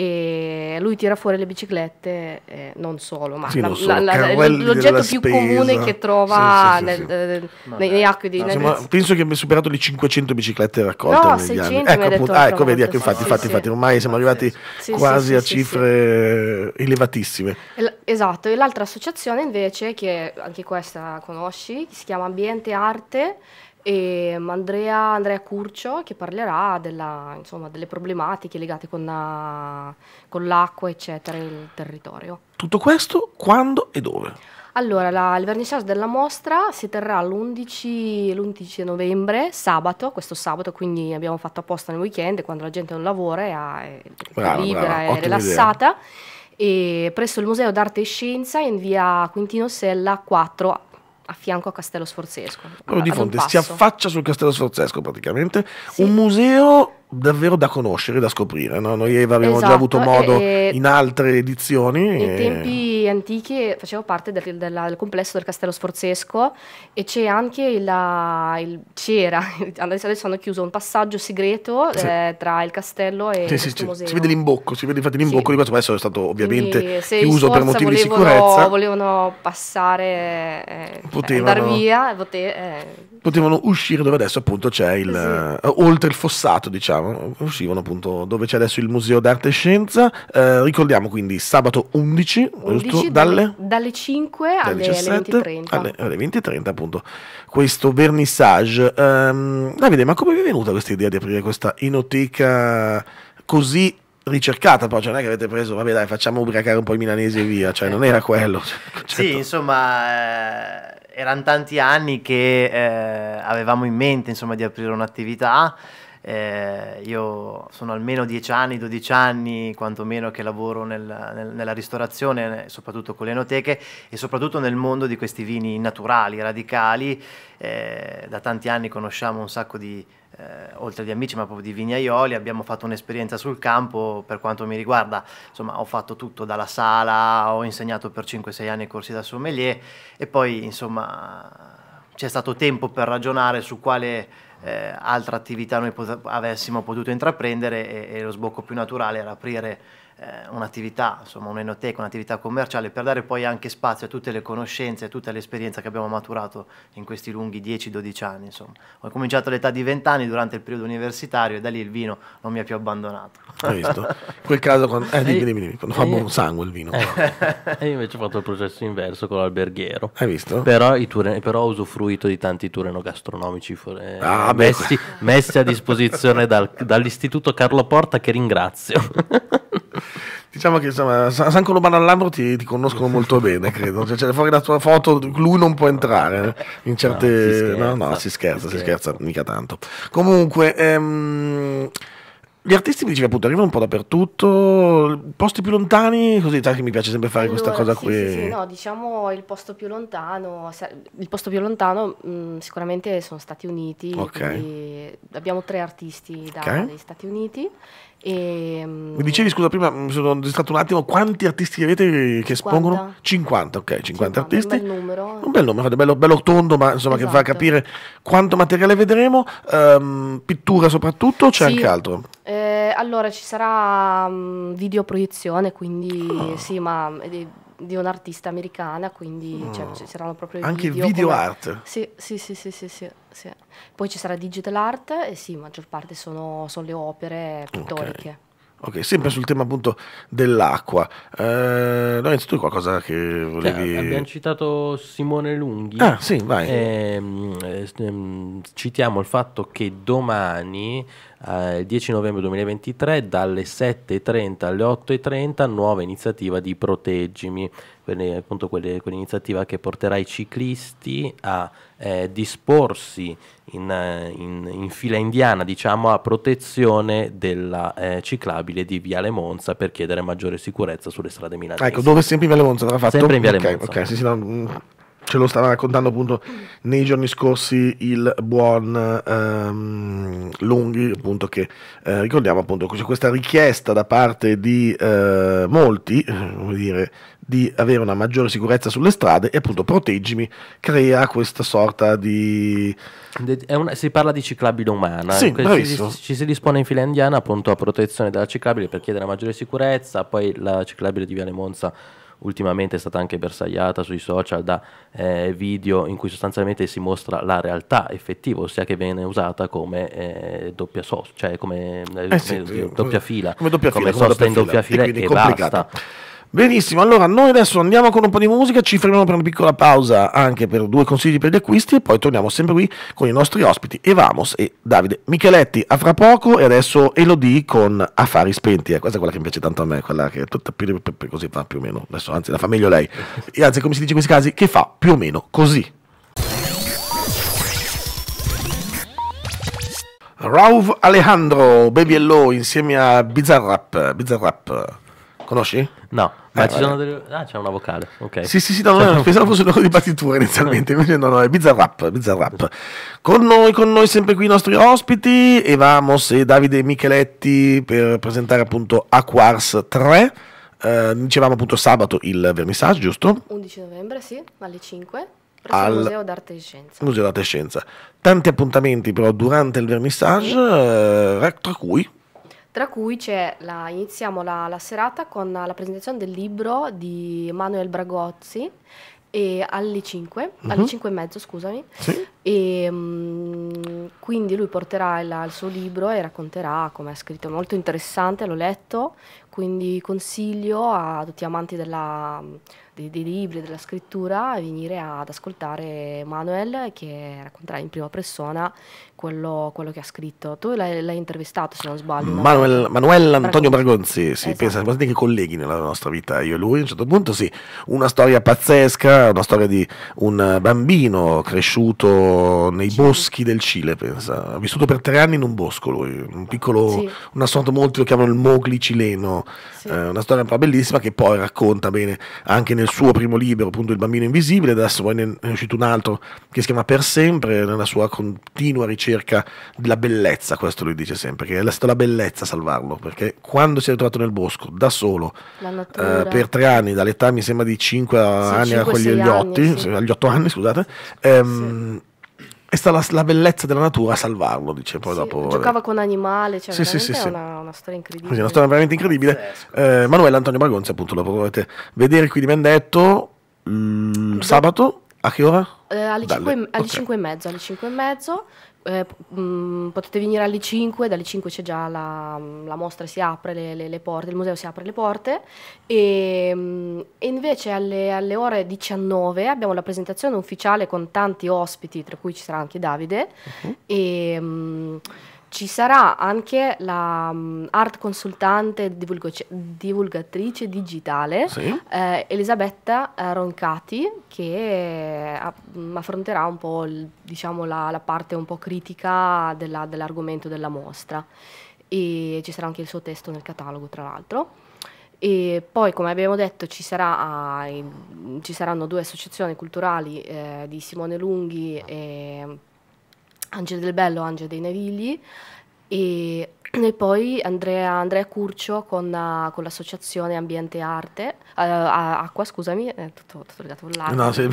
e lui tira fuori le biciclette, eh, non solo, ma sì, la, so, la, la, l'oggetto più spesa. comune che trova sì, sì, nel, eh, negli acqui di Penso che abbia superato le 500 biciclette raccolte no, negli 600 anni. Ecco, appunto, ah, ecco vedi, ecco, infatti, infatti, infatti, ormai siamo arrivati quasi a cifre elevatissime. Esatto, e l'altra associazione invece, che anche questa conosci, si chiama Ambiente Arte e ehm, Andrea, Andrea Curcio che parlerà della, insomma, delle problematiche legate con, la, eh, con l'acqua, eccetera, il territorio. Tutto questo quando e dove? Allora, la, il vernissage della mostra si terrà l'11, novembre, sabato, questo sabato, quindi abbiamo fatto apposta nel weekend, quando la gente non lavora è, è, brava, libera, brava, è rilassata, presso il Museo d'Arte e Scienza in via Quintino Sella 4 a fianco a Castello Sforzesco. Quello di fonte si affaccia sul Castello Sforzesco praticamente, sì. un museo davvero da conoscere, da scoprire. No? Noi avevamo esatto, già avuto modo e, in altre edizioni. In e... tempi antichi facevo parte del, del, del, complesso del Castello Sforzesco e c'è anche la, uh, il, c'era, <laughs> adesso, hanno chiuso un passaggio segreto sì. eh, tra il castello e sì, il sì, museo. Si vede l'imbocco, si vede infatti l'imbocco di questo, adesso è stato ovviamente chiuso per motivi volevano, di sicurezza. volevano passare, eh, Potevano. andare via, pote- eh, potevano uscire dove adesso appunto c'è il sì. Eh, oltre il fossato diciamo uscivano appunto dove c'è adesso il museo d'arte e scienza eh, ricordiamo quindi sabato 11, 11 giusto, dalle, dalle 5 dalle alle, alle 20.30 alle, alle 20.30 appunto questo vernissage um, Davide ma come vi è venuta questa idea di aprire questa inoteca così ricercata, però cioè non è che avete preso, vabbè dai, facciamo ubriacare un po' i milanesi e via, cioè non ecco. era quello. Sì, insomma, eh, erano tanti anni che eh, avevamo in mente insomma, di aprire un'attività eh, io sono almeno 10 anni, 12 anni, quantomeno che lavoro nel, nel, nella ristorazione, soprattutto con le enoteche e soprattutto nel mondo di questi vini naturali, radicali. Eh, da tanti anni conosciamo un sacco di, eh, oltre agli amici, ma proprio di vignaioli, abbiamo fatto un'esperienza sul campo per quanto mi riguarda. Insomma, ho fatto tutto dalla sala, ho insegnato per 5-6 anni i corsi da sommelier e poi, insomma, c'è stato tempo per ragionare su quale eh, altra attività noi pot- avessimo potuto intraprendere e, e lo sbocco più naturale era aprire eh, un'attività, insomma un'enoteca, un'attività commerciale per dare poi anche spazio a tutte le conoscenze, a tutta l'esperienza che abbiamo maturato in questi lunghi 10-12 anni. Insomma. Ho cominciato all'età di 20 anni durante il periodo universitario e da lì il vino non mi ha più abbandonato. Hai visto? In quel caso quando, eh, dimmi, dimmi, dimmi, quando eh, fa buon sangue il vino. Eh, eh, io invece ho fatto il processo inverso con l'alberghiero. Hai visto? Però, tour, però ho usufruito di tanti tour enogastronomici eh, ah, messi, messi, a disposizione dal, dall'Istituto Carlo Porta che ringrazio. <laughs> diciamo che insomma, San Colomano all'Ambro ti, ti, conoscono <laughs> molto bene, credo. Cioè, cioè, fuori la tua foto, lui non può entrare eh, in certe. No, si scherza, no, no, si, scherza si scherza, si scherza, mica tanto. Comunque, ehm, gli artisti mi dicevi appunto arrivano un po' dappertutto, posti più lontani, così sai che mi piace sempre fare allora, questa cosa sì, qui. Sì, sì, no, diciamo il posto più lontano, il posto più lontano mh, mm, sicuramente sono Stati Uniti, okay. abbiamo tre artisti da, okay. dagli Stati Uniti. E, mm, mi dicevi, scusa, prima mi sono distratto un attimo, quanti artisti avete che 50. espongono? 50, ok, 50, 50 artisti. Un bel numero. Un bel numero, bello, bello tondo, ma insomma esatto. che fa esatto. capire quanto materiale vedremo, um, pittura soprattutto, c'è sì. anche altro? allora ci sarà um, videoproiezione, quindi oh. sì, ma eh, di, di un'artista americana, quindi oh. cioè, ci saranno proprio Anche video, video come... art? Sì sì, sì sì sì, sì, sì, Poi ci sarà digital art e sì, maggior parte sono, sono le opere pittoriche. Okay. Ok, sempre sul tema appunto dell'acqua. Eh, Lorenzo, tu qualcosa che cioè, volevi... Cioè, abbiamo citato Simone Lunghi. Ah, sì, vai. Eh, citiamo il fatto che domani eh, 10 novembre 2023 dalle 7.30 alle 8.30 nuova iniziativa di Proteggimi, quelle, appunto quelle, quell'iniziativa che porterà i ciclisti a eh, disporsi in, eh, in, in, fila indiana diciamo a protezione della eh, ciclabile di Viale Monza per chiedere maggiore sicurezza sulle strade milanesi. Ecco, dove sempre in Viale Monza fatto? Sempre in Viale okay, Monza. Ok, sì, sì, no, mm ce lo stava raccontando appunto nei giorni scorsi il buon ehm, Lunghi, appunto che eh, ricordiamo appunto questa richiesta da parte di eh, molti, eh, come dire, di avere una maggiore sicurezza sulle strade e appunto proteggimi crea questa sorta di... Una, si parla di ciclabile umana, sì, eh, ci, ci, si dispone in fila indiana appunto a protezione della ciclabile per chiedere maggiore sicurezza, poi la ciclabile di Viale Monza ultimamente è stata anche bersagliata sui social da eh, video in cui sostanzialmente si mostra la realtà effettiva, ossia che viene usata come eh, doppia sosta, cioè come, eh, eh come, sì, doppia fila, come, doppia fila, come, sosta in doppia fila e, e basta. Benissimo, allora noi adesso andiamo con un po' di musica, ci fermiamo per una piccola pausa anche per due consigli per gli acquisti e poi torniamo sempre qui con i nostri ospiti Evamos e Davide Micheletti. A fra poco e adesso Elodie con Affari Spenti, eh, questa è quella che mi piace tanto a me, quella che è tutta più, così fa più o meno, adesso anzi la fa meglio lei, e anzi come si dice in questi casi, che fa più o meno così. Rauf Alejandro, Baby Hello insieme a Bizarrap, Bizarrap, conosci? No, eh, ma eh, ci sono delle... Ah, c'è una vocale, ok. Sì, sì, sì, no, no, pensavo fosse un loro di battitura inizialmente, invece no, no, è Bizzarrap, Bizzarrap. Con noi, con noi sempre qui i nostri ospiti, Evamos e Davide Micheletti per presentare appunto Aquars 3. Eh, dicevamo appunto sabato il vernissage, giusto? 11 novembre, sì, alle 5 al Museo d'Arte e Scienza. Museo d'Arte e Scienza. Tanti appuntamenti però durante il vernissage, eh, tra cui tra cui c'è la, iniziamo la, la serata con la presentazione del libro di Manuel Bragozzi e alle 5, uh-huh. alle 5 mhm. e mezzo scusami, sì. e, um, quindi lui porterà il, il suo libro e racconterà come ha scritto, molto interessante, l'ho letto, quindi consiglio a tutti gli amanti della, dei, dei, libri, della scrittura, di venire ad ascoltare Manuel che racconterà in prima persona quello, quello, che ha scritto. Tu l'hai, l'hai intervistato, se non sbaglio. Manuel, Manuel Antonio Bragonzi, sì, esatto. pensa, guardate che colleghi nella nostra vita, io e lui, a un certo punto sì, una storia pazzesca, una storia di un bambino cresciuto nei Cile. boschi del Cile, pensa. Ha vissuto per tre anni in un bosco lui, un piccolo, sì. una sorta, molti lo chiamano il Mogli cileno, sì. eh, una storia un po' bellissima che poi racconta bene anche nel suo primo libro, appunto Il bambino invisibile, adesso poi ne è uscito un altro che si chiama Per sempre, nella sua continua ricerca ricerca della bellezza, questo lui dice sempre, che è stata la bellezza a salvarlo, perché quando si è ritrovato nel bosco da solo eh, per tre anni, dall'età mi sembra di 5 sì, anni 5, a quegli agli, sì. agli 8 anni, scusate, ehm, sì è stata la, la, bellezza della natura a salvarlo, dice poi sì, dopo. Giocava con animali, cioè sì, sì, sì, è una, una, storia incredibile. Sì, una storia veramente incredibile. Eh, Manuel Antonio Bargonzi, appunto, lo potete vedere qui di Vendetto mh, sabato, a che ora? Eh, alle, 5, alle okay. e mezzo, alle 5 e mezzo eh, mh, mm, potete venire alle 5, dalle 5 c'è già la, la mostra, si apre le, le, le, porte, il museo si apre le porte e, ehm, mh, e invece alle, alle, ore 19 abbiamo la presentazione ufficiale con tanti ospiti, tra cui ci sarà anche Davide. Uh -huh. e, ehm, mh, ci sarà anche la um, art consultante divulgatrice digitale sì. eh, Elisabetta eh, Roncati che ah, mm, affronterà un po' il, diciamo, la, la, parte un po' critica della, dell'argomento della mostra e ci sarà anche il suo testo nel catalogo tra l'altro. E poi, come abbiamo detto, ci, sarà, ah, ci saranno due associazioni culturali eh, di Simone Lunghi e Angelo del Bello, Angelo dei Navigli e, e poi Andrea, Andrea Curcio con, eh, con, l'associazione Ambiente Arte, uh, Acqua scusami, è eh, tutto, tutto legato con l'acqua. No, se,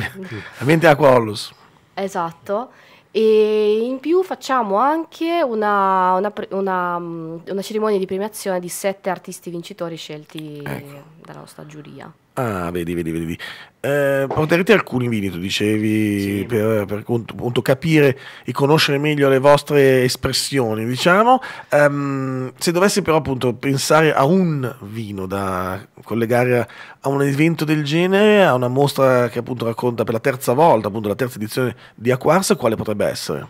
ambiente Acqua Ollus. Esatto. E in più facciamo anche una, una, una, mm, una, cerimonia di premiazione di sette artisti vincitori scelti ecco. dalla nostra giuria. Ah, vedi, vedi, vedi. Eh, porterete alcuni vini, tu dicevi, sì. per, per appunto, capire e conoscere meglio le vostre espressioni, diciamo. Um, se dovessi però appunto pensare a un vino da collegare a, a, un evento del genere, a una mostra che appunto racconta per la terza volta, appunto la terza edizione di Aquars, quale potrebbe essere?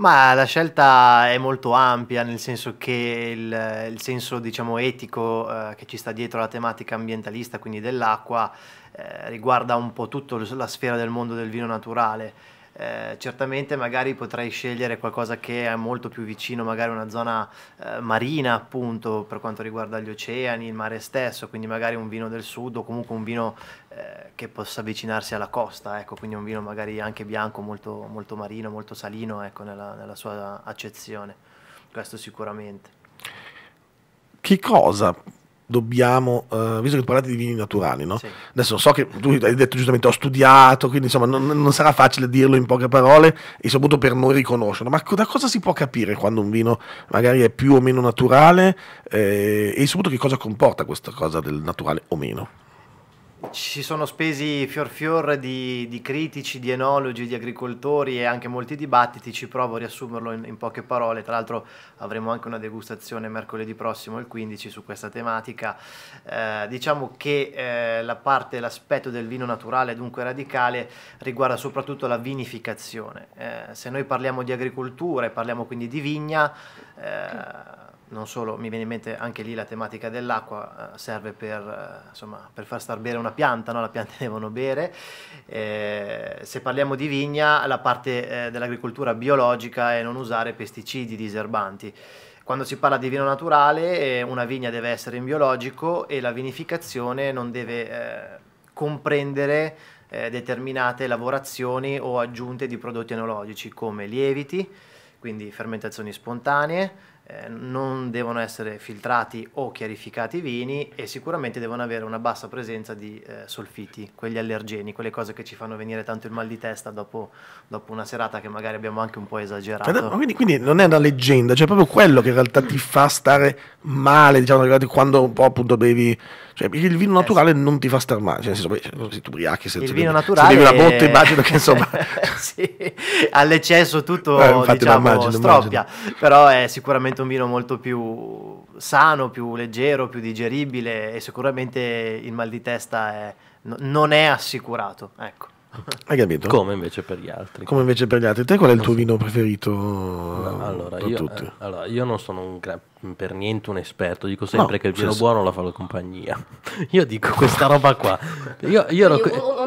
Ma la scelta è molto ampia, nel senso che il, il senso diciamo, etico eh, che ci sta dietro la tematica ambientalista, quindi dell'acqua, eh, riguarda un po' tutta la sfera del mondo del vino naturale eh, certamente magari potrai scegliere qualcosa che è molto più vicino, magari una zona eh, marina appunto per quanto riguarda gli oceani, il mare stesso, quindi magari un vino del sud o comunque un vino eh, che possa avvicinarsi alla costa, ecco, quindi un vino magari anche bianco, molto, molto marino, molto salino, ecco, nella, nella sua accezione, questo sicuramente. Che cosa dobbiamo, uh, visto che parlate di vini naturali, no? sì. adesso so che tu hai detto giustamente ho studiato, quindi insomma non, non, sarà facile dirlo in poche parole e soprattutto per non riconoscerlo, ma da cosa si può capire quando un vino magari è più o meno naturale eh, e soprattutto che cosa comporta questa cosa del naturale o meno? ci sono spesi fior fior di, di, critici, di enologi, di agricoltori e anche molti dibattiti, ci provo a riassumerlo in, in, poche parole, tra l'altro avremo anche una degustazione mercoledì prossimo, il 15, su questa tematica. Eh, diciamo che eh, la parte, l'aspetto del vino naturale, dunque radicale, riguarda soprattutto la vinificazione. Eh, se noi parliamo di agricoltura e parliamo quindi di vigna, eh, non solo, mi viene in mente anche lì la tematica dell'acqua, eh, serve per, eh, insomma, per, far star bene una pianta, no? la pianta <laughs> devono bere. Eh, se parliamo di vigna, la parte eh, dell'agricoltura biologica è non usare pesticidi, diserbanti. Quando si parla di vino naturale, eh, una vigna deve essere in biologico e la vinificazione non deve eh, comprendere determinate lavorazioni o aggiunte di prodotti enologici come lieviti, quindi fermentazioni spontanee, eh, non devono essere filtrati o chiarificati i vini e sicuramente devono avere una bassa presenza di eh, solfiti, quegli allergeni, quelle cose che ci fanno venire tanto il mal di testa dopo, dopo una serata che magari abbiamo anche un po' esagerato. Quindi, quindi, non è una leggenda, cioè proprio quello che in realtà ti fa stare male, diciamo, quando un po' appunto bevi cioè, il vino eh, naturale eh, non ti fa star male, cioè, insomma, se tu ubriachi, se, il se vino naturale... se devi una botte immagino che insomma... <laughs> sì, all'eccesso tutto eh, diciamo, immagino, stroppia, immagino. però è sicuramente un vino molto più sano, più leggero, più digeribile e sicuramente il mal di testa è, non è assicurato, ecco. Hai capito? Come invece per gli altri. Come invece per gli altri. Te qual è il tuo vino preferito? No, allora, io, eh, allora, io non sono un gran per niente un esperto, dico sempre no, che il vino buono la fa la compagnia. <laughs> Io dico questa roba qua. Io, io ero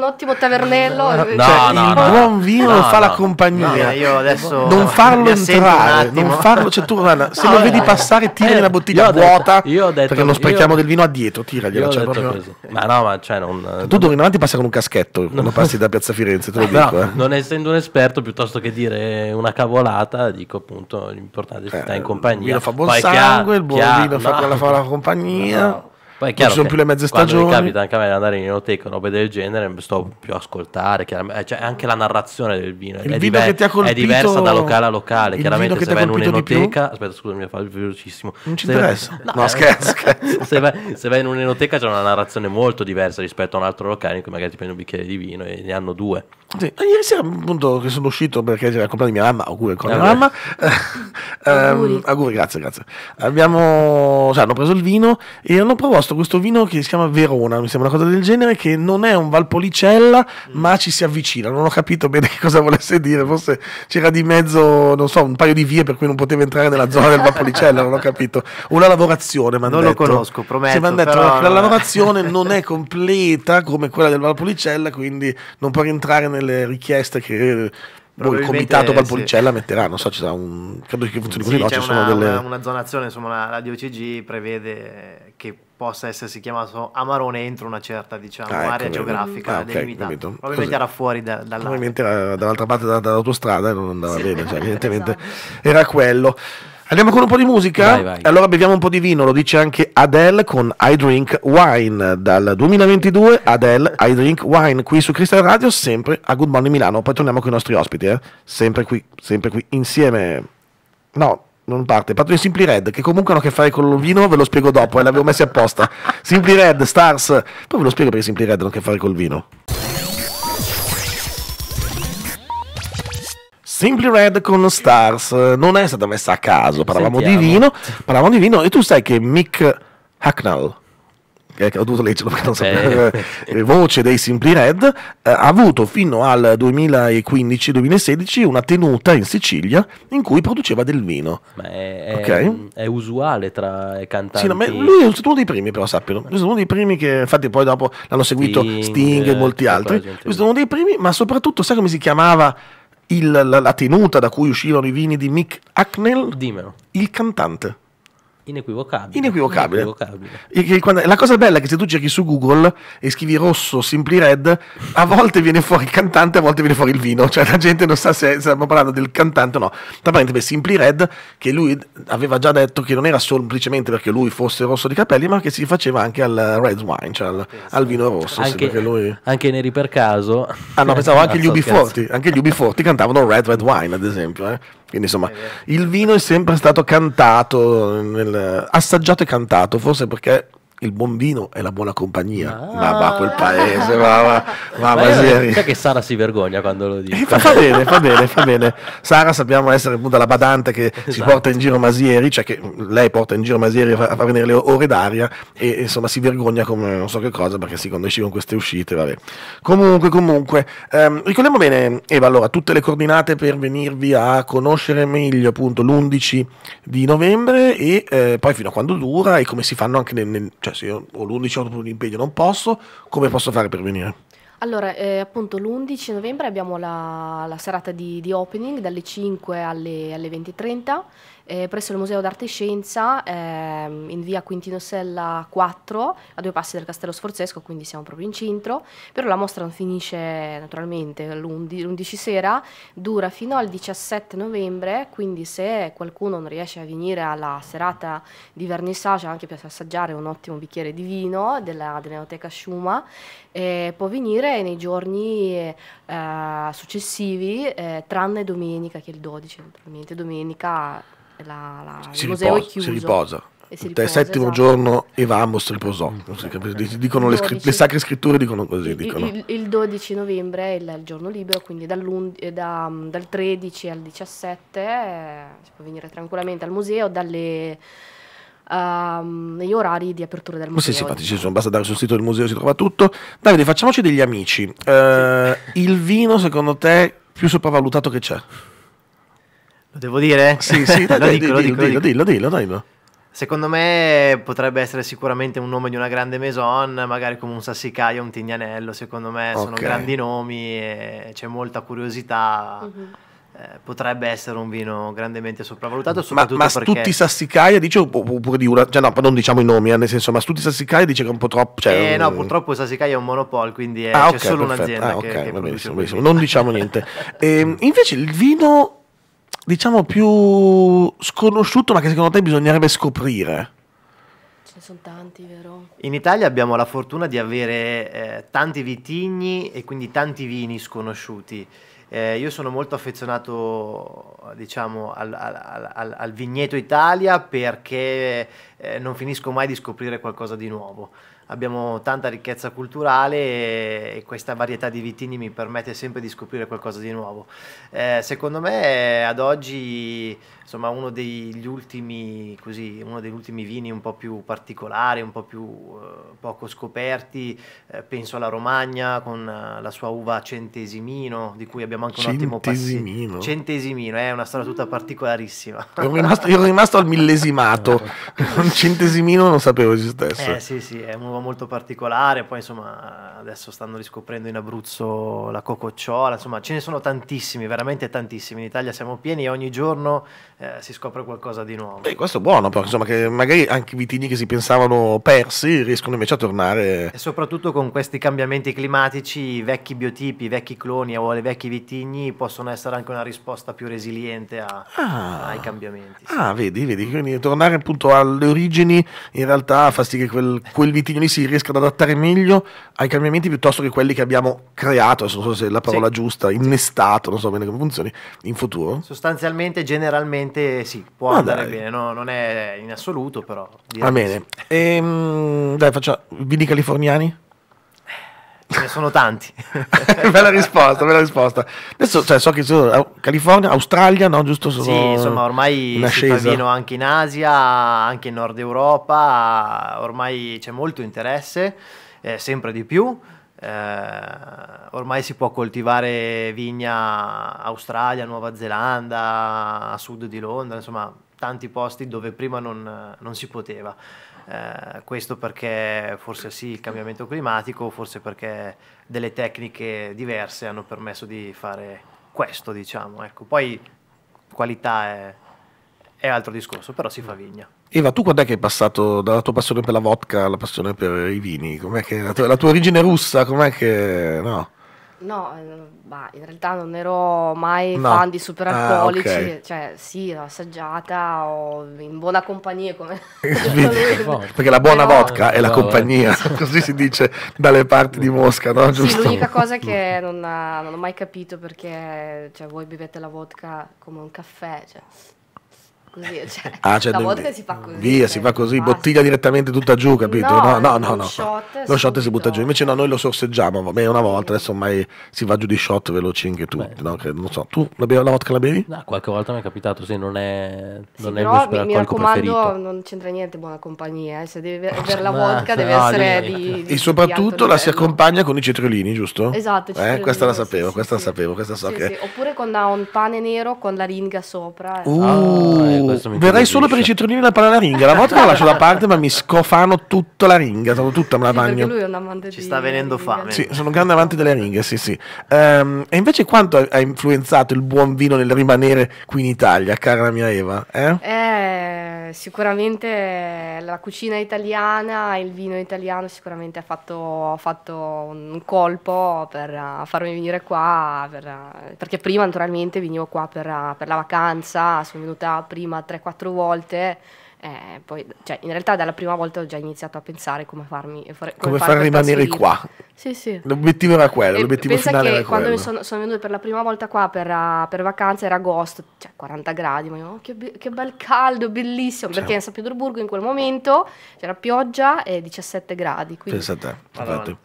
ottimo tavernello. Eh, no, cioè, no, il no, buon vino fa la compagnia. io adesso non farlo entrare, non farlo, cioè tu guarda, se lo vedi passare tiragli la eh, bottiglia vuota, io ho Detto, perché lo sprechiamo del vino a dietro, tiragliela. Cioè, proprio... Ma no, ma cioè non... Tu dove in avanti passa con un caschetto quando passi da Piazza Firenze, te lo <laughs> dico. Eh. Non essendo un esperto, piuttosto che dire una cavolata, dico appunto l'importante è che stai in compagnia. Il vino fa buon sangue, il buon vino fa quella fa la compagnia. Poi chiaro non ci sono più le mezze stagioni. Mi capita anche a me di andare in enoteca, robe del genere, sto più a ascoltare. Eh, cioè, anche la narrazione del vino, il è, vino diver- che ti ha colpito, è diversa da locale a locale. Chiaramente, se vai in un'enoteca, aspetta, scusami, fa il velocissimo. Non ci se interessa. Vai... <laughs> No, no eh, scherzo. <laughs> scherzo. se, vai, se, vai, in un'enoteca, c'è una narrazione molto diversa rispetto a un altro locale in cui magari ti prendi un bicchiere di vino e ne hanno due. Sì. Ieri sera, appunto, che sono uscito perché era comprato mia mamma. Auguri con mia mamma. <laughs> Ehm, auguri. auguri, grazie, grazie. Abbiamo, cioè, hanno preso il vino e hanno proposto proposto questo vino che si chiama Verona, mi sembra una cosa del genere, che non è un Valpolicella, mm. ma ci si avvicina. Non ho capito bene che <laughs> cosa volesse dire, forse c'era di mezzo, non so, un paio di vie per cui non poteva entrare nella zona del Valpolicella, non ho capito. Una lavorazione, ma non detto. lo conosco, prometto. Sì, detto, però... la lavorazione non è <laughs> completa come quella del Valpolicella, quindi non può rientrare nelle richieste che eh, il comitato Valpolicella sì. metterà, non so, ci sarà un... credo che funzioni così, sì, no, c'è ci una, sono delle... una, una zonazione, insomma la, la DOCG prevede che possa essersi chiamato Amarone entro una certa diciamo, ah, ecco, area vero. geografica ah, okay, delimitata. Probabilmente Così. era fuori da, dall'area. Probabilmente era dall'altra parte da, dall'autostrada e non andava sì. bene, cioè, evidentemente <laughs> esatto. era quello. Andiamo con un po' di musica? Vai, vai. Allora beviamo un po' di vino, lo dice anche Adele con I Drink Wine. Dal 2022 Adele I Drink Wine qui su Crystal Radio, sempre a Good Morning Milano. Poi torniamo con i nostri ospiti, eh? sempre qui, sempre qui insieme. No, non parte. Parto di Simply Red, che comunque hanno a che fare con l'ovino, ve lo spiego dopo, eh, l'avevo messi apposta. Simply Red, Stars, poi ve lo spiego perché Simply Red hanno a che fare col vino. Simply Red con Stars, non è stata messa a caso, parlavamo Sentiamo. di vino, parlavamo di vino, e tu sai che Mick Hacknall, che ho dovuto leggere perché non sapevo, eh. <laughs> eh. voce dei Simply Red, eh, ha avuto fino al 2015-2016 una tenuta in Sicilia in cui produceva del vino. Ma è, okay? è, è usuale tra i cantanti. Sì, no, lui è stato uno dei primi, però sappiano. Lui è stato uno dei primi che, infatti, poi dopo l'hanno seguito Sting, Sting e molti eh, altri. Lui è stato uno dei primi, ma soprattutto, sai come si chiamava? Il, la, la tenuta da cui uscivano i vini di Mick Acknell? Dimmelo. Il cantante. Inequivocabile. Inequivocabile. Inequivocabile. la cosa bella è che se tu cerchi su Google e scrivi rosso, Simply Red, a volte viene fuori il cantante, a volte viene fuori il vino. Cioè la gente non sa se stiamo parlando del cantante o no. Tra parentesi, Simply Red, che lui aveva già detto che non era semplicemente perché lui fosse rosso di capelli, ma che si faceva anche al red wine, cioè al, al vino rosso. Anche, sì, lui... anche Neri per caso. Ah no, pensavo anche, cazzo, gli cazzo. <laughs> anche gli ubiforti. Anche gli ubiforti cantavano red red wine, ad esempio. Eh. Quindi insomma, eh, eh. il vino è sempre stato cantato, nel, assaggiato e cantato, forse perché il buon vino e la buona compagnia. Ah. Ma va quel paese, ma va. Ma, ma, ma sai che Sara si vergogna quando lo dice. Eh, fa, fa, bene, fa <laughs> bene, fa bene. Sara sappiamo essere appunto la badante che esatto. si porta in giro Masieri, cioè che lei porta in giro Masieri a far venire le ore d'aria e insomma si vergogna come non so che cosa perché si sì, con queste uscite, vabbè. Comunque, comunque, ehm, ricordiamo bene Eva, allora tutte le coordinate per venirvi a conoscere meglio appunto l'11 di novembre e eh, poi fino a quando dura e come si fanno anche nel, nel cioè, cioè se io ho l'11 ottobre un impegno non posso, come posso fare per venire? Allora, eh, appunto l'11 novembre abbiamo la, la serata di, di, opening dalle 5 alle, alle 20.30 eh, presso il Museo d'Arte e Scienza ehm, in via Quintino Sella 4, a due passi dal Castello Sforzesco, quindi siamo proprio in centro, però la mostra non finisce naturalmente l'11 sera, dura fino al 17 novembre, quindi se qualcuno non riesce a venire alla serata di vernissage anche per assaggiare un ottimo bicchiere di vino della, dell'Enoteca Schuma, eh, può venire nei giorni eh, successivi, eh, tranne domenica che è il 12 naturalmente, domenica la, la, si il museo riposa, è chiuso. Si riposa. si riposa, il settimo esatto. giorno Evamos riposò. Dicono le, scr- le, sacre scritture dicono così. Il, dicono. il, il 12 novembre è il, il giorno libero, quindi eh, da, mm, dal 13 al 17 eh, si può venire tranquillamente al museo dalle ehm, negli orari di apertura del museo. Sì, sì, sono, basta andare sul sito del museo, si trova tutto. Davide, facciamoci degli amici. Eh, il vino, secondo te, più sopravvalutato che c'è? Lo devo dire? Sì, sì, <laughs> lo, dico, dillo, dillo, dillo, Secondo me potrebbe essere sicuramente un nome di una grande maison, magari come un Sassicaia o un Tignanello, secondo me sono grandi nomi e c'è molta curiosità. Mm-hmm. Eh, potrebbe essere un vino grandemente sopravvalutato ma, ma perché... tutti Sassicaia dice oppure di una cioè no non diciamo i nomi eh, nel senso ma tutti Sassicaia dice che è un po' troppo cioè, eh, no mm. purtroppo Sassicaia è un monopol quindi è, ah, okay, c'è solo perfetto. un'azienda ah, ok, che, che benissimo, benissimo. non diciamo niente <laughs> e, ehm, invece il vino diciamo più sconosciuto ma che secondo te bisognerebbe scoprire? Ce ne sono tanti, vero? In Italia abbiamo la fortuna di avere eh, tanti vitigni e quindi tanti vini sconosciuti. Eh, io sono molto affezionato diciamo, al, al, al, al, vigneto Italia perché eh, non finisco mai di scoprire qualcosa di nuovo abbiamo tanta ricchezza culturale e questa varietà di vitini mi permette sempre di scoprire qualcosa di nuovo. Eh, secondo me ad oggi insomma uno degli ultimi, così, uno degli ultimi vini un po' più particolari, un po' più eh, poco scoperti, eh, penso alla Romagna con eh, la sua uva Centesimino, di cui abbiamo anche un ottimo passaggio. Centesimino, è una storia tutta mm. particolarissima. Ero rimasto, ero rimasto al millesimato, un <laughs> <laughs> centesimino non sapevo esistesse. Eh sì sì, è un'uva molto particolare, poi insomma adesso stanno riscoprendo in Abruzzo la cococciola, insomma ce ne sono tantissimi, veramente tantissimi, in Italia siamo pieni e ogni giorno eh, si scopre qualcosa di nuovo. E questo è buono, però, insomma, che magari anche i vitigni che si pensavano persi riescono invece a tornare. E soprattutto con questi cambiamenti climatici, i vecchi biotipi, i vecchi cloni o i vecchi vitigni possono essere anche una risposta più resiliente a, ah. ai cambiamenti. Sì. Ah, vedi, vedi, quindi tornare appunto alle origini in realtà fa sì che quel, quel vitigno lì si riesca ad adattare meglio ai cambiamenti piuttosto che quelli che abbiamo creato, non so se è la parola sì. giusta, innestato, non so bene come funzioni, in futuro. Sostanzialmente, generalmente sicuramente sì, può Ma andare dai. bene, no? non è in assoluto però. Va bene, sì. ehm, dai facciamo, vini californiani? Eh, ce ne sono tanti. <laughs> bella risposta, bella risposta. Adesso cioè, so che sono California, Australia, no? Giusto? Sono sì, insomma, ormai si fa vino anche in Asia, anche in Nord Europa, ormai c'è molto interesse, eh, sempre di più eh, ormai si può coltivare vigna Australia, Nuova Zelanda, a sud di Londra, insomma tanti posti dove prima non, non si poteva. Eh, questo perché forse sì il cambiamento climatico, forse perché delle tecniche diverse hanno permesso di fare questo, diciamo. Ecco. Poi qualità è, è altro discorso, però si fa vigna. Eva, tu quando è che hai passato dalla tua passione per la vodka alla passione per i vini? Che, la, tua, la, tua, origine russa, com'è che... no? No, eh, bah, in realtà non ero mai no. fan di superalcolici, ah, okay. cioè sì, l'ho assaggiata ho in buona compagnia come... <laughs> <laughs> Perché la buona Però... vodka è la no, compagnia, vabbè. <laughs> così si dice dalle parti di Mosca, no? Giusto? Sì, l'unica cosa che non, non, ho mai capito perché cioè, voi bevete la vodka come un caffè, cioè, così. Cioè, <laughs> ah, cioè, la vodka si fa così. Via, si cioè, fa così, basta. bottiglia direttamente tutta giù, capito? No, no, eh, no. no, no. Shot lo shot si butta giù. Invece no, noi lo sorseggiamo, va bene, una volta, adesso ormai si va giù di shot veloci anche tu. No, che, non so, tu la, bevi, la vodka la bevi? No, qualche volta mi è capitato, se non è... Sì, non però mi, mi raccomando, preferito. non c'entra niente buona compagnia, eh. se deve avere ah, la vodka deve essere di, di... E soprattutto di la si accompagna con i cetriolini, giusto? Esatto, eh? Questa la sapevo, questa la sapevo, questa so che... Oppure con un pane nero con la ringa sopra. Eh. Uh, ah, ecco verrei solo per i citronini e la ringa. La vodka la lascio da parte, ma mi scofano tutta la ringa. Sono Tutta me la bagno. Sì, Ci sta venendo fame. Sì, sono un grande amante delle ringhe, sì, sì. Um, e invece quanto ha influenzato il buon vino nel rimanere qui in Italia, cara mia Eva? Eh? Eh, sicuramente la cucina italiana, il vino italiano sicuramente ha fatto, ha fatto un colpo per eh, farmi venire qua, per, eh, perché prima naturalmente venivo qua per, eh, per la vacanza, sono venuta prima ma 3-4 volte eh, poi, cioè, in realtà dalla prima volta ho già iniziato a pensare come farmi fare, come, come farmi rimanere qua. Sì, sì. L'obiettivo era quello, e l'obiettivo finale era quando quello. Quando sono, sono venuto per la prima volta qua per, eh, per vacanza era agosto, cioè 40 gradi, ma io, oh, che, che, bel caldo, bellissimo, cioè. perché in San Pietroburgo in quel momento c'era pioggia e 17 gradi. Quindi... Pensa a te,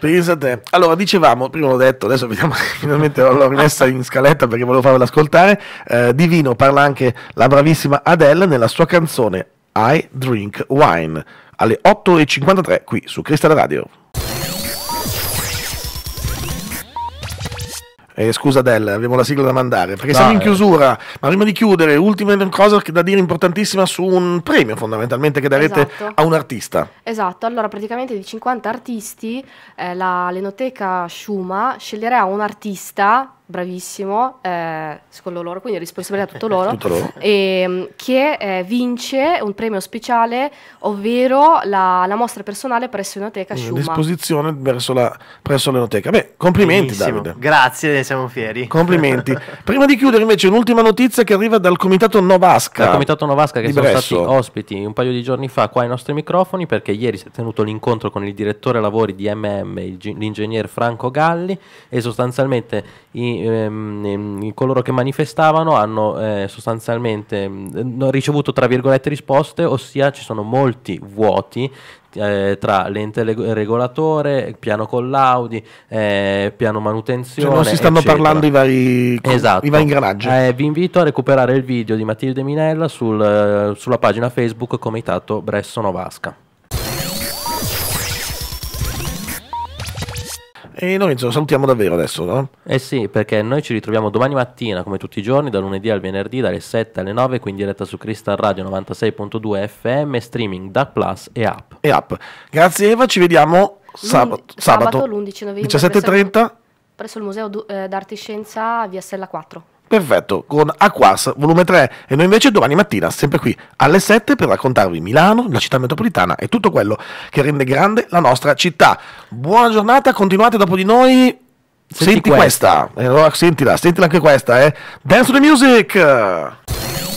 Pensa te. Allora, dicevamo, prima l'ho detto, adesso vediamo, <laughs> finalmente l'ho rimessa in scaletta perché volevo farvela ascoltare, eh, Divino parla anche la bravissima Adele nella sua canzone i Drink Wine alle 8.53 qui su Crystal Radio. Eh, scusa Del, abbiamo la sigla da mandare perché no, siamo in chiusura, ma prima di chiudere, ultima cosa da dire importantissima su un premio fondamentalmente che darete esatto. a un artista. Esatto, allora praticamente di 50 artisti eh, la Lenoteca Schuma sceglierà un artista bravissimo, eh, secondo loro, quindi è responsabilità tutto loro, <laughs> tutto loro. E, mm, che eh, vince un premio speciale, ovvero la, la mostra personale presso l'Enoteca mm, Sciuma. L'esposizione presso, la, presso l'Enoteca. Beh, complimenti Benissimo. Davide. Grazie, siamo fieri. Complimenti. <laughs> Prima di chiudere invece un'ultima notizia che arriva dal Comitato Novasca. Dal Comitato Novasca che sono stati ospiti un paio di giorni fa qua ai nostri microfoni perché ieri si è tenuto l'incontro con il direttore lavori di MM, l'ingegner Franco Galli e sostanzialmente... I, ehm, ehm coloro che manifestavano hanno eh, sostanzialmente mh, mm, ricevuto tra virgolette risposte, ossia ci sono molti vuoti eh, tra l'ente regolatore, piano collaudi, eh, piano manutenzione. Cioè non si stanno eccetera. parlando i vari, esatto. i vari ingranaggi. Eh, vi invito a recuperare il video di Matilde Minella sul, eh, sulla pagina Facebook Comitato Bresso Novasca. E noi Enzo salutiamo davvero adesso, no? Eh sì, perché noi ci ritroviamo domani mattina, come tutti i giorni, da lunedì al venerdì, dalle 7 alle 9, quindi diretta su Crystal Radio 96.2 FM, streaming da Plus e app. E app. Grazie Eva, ci vediamo sabato, sabato, sabato l'11 novembre 17.30 presso il Museo eh, d'Arte e Scienza, via Sella 4. Perfetto, con Aquas, volume 3. E noi invece domani mattina, sempre qui alle 7 per raccontarvi Milano, la città metropolitana e tutto quello che rende grande la nostra città. Buona giornata, continuate dopo di noi. Senti, senti questa. questa. Eh, allora, sentila, sentila anche questa, eh. Dance to the music!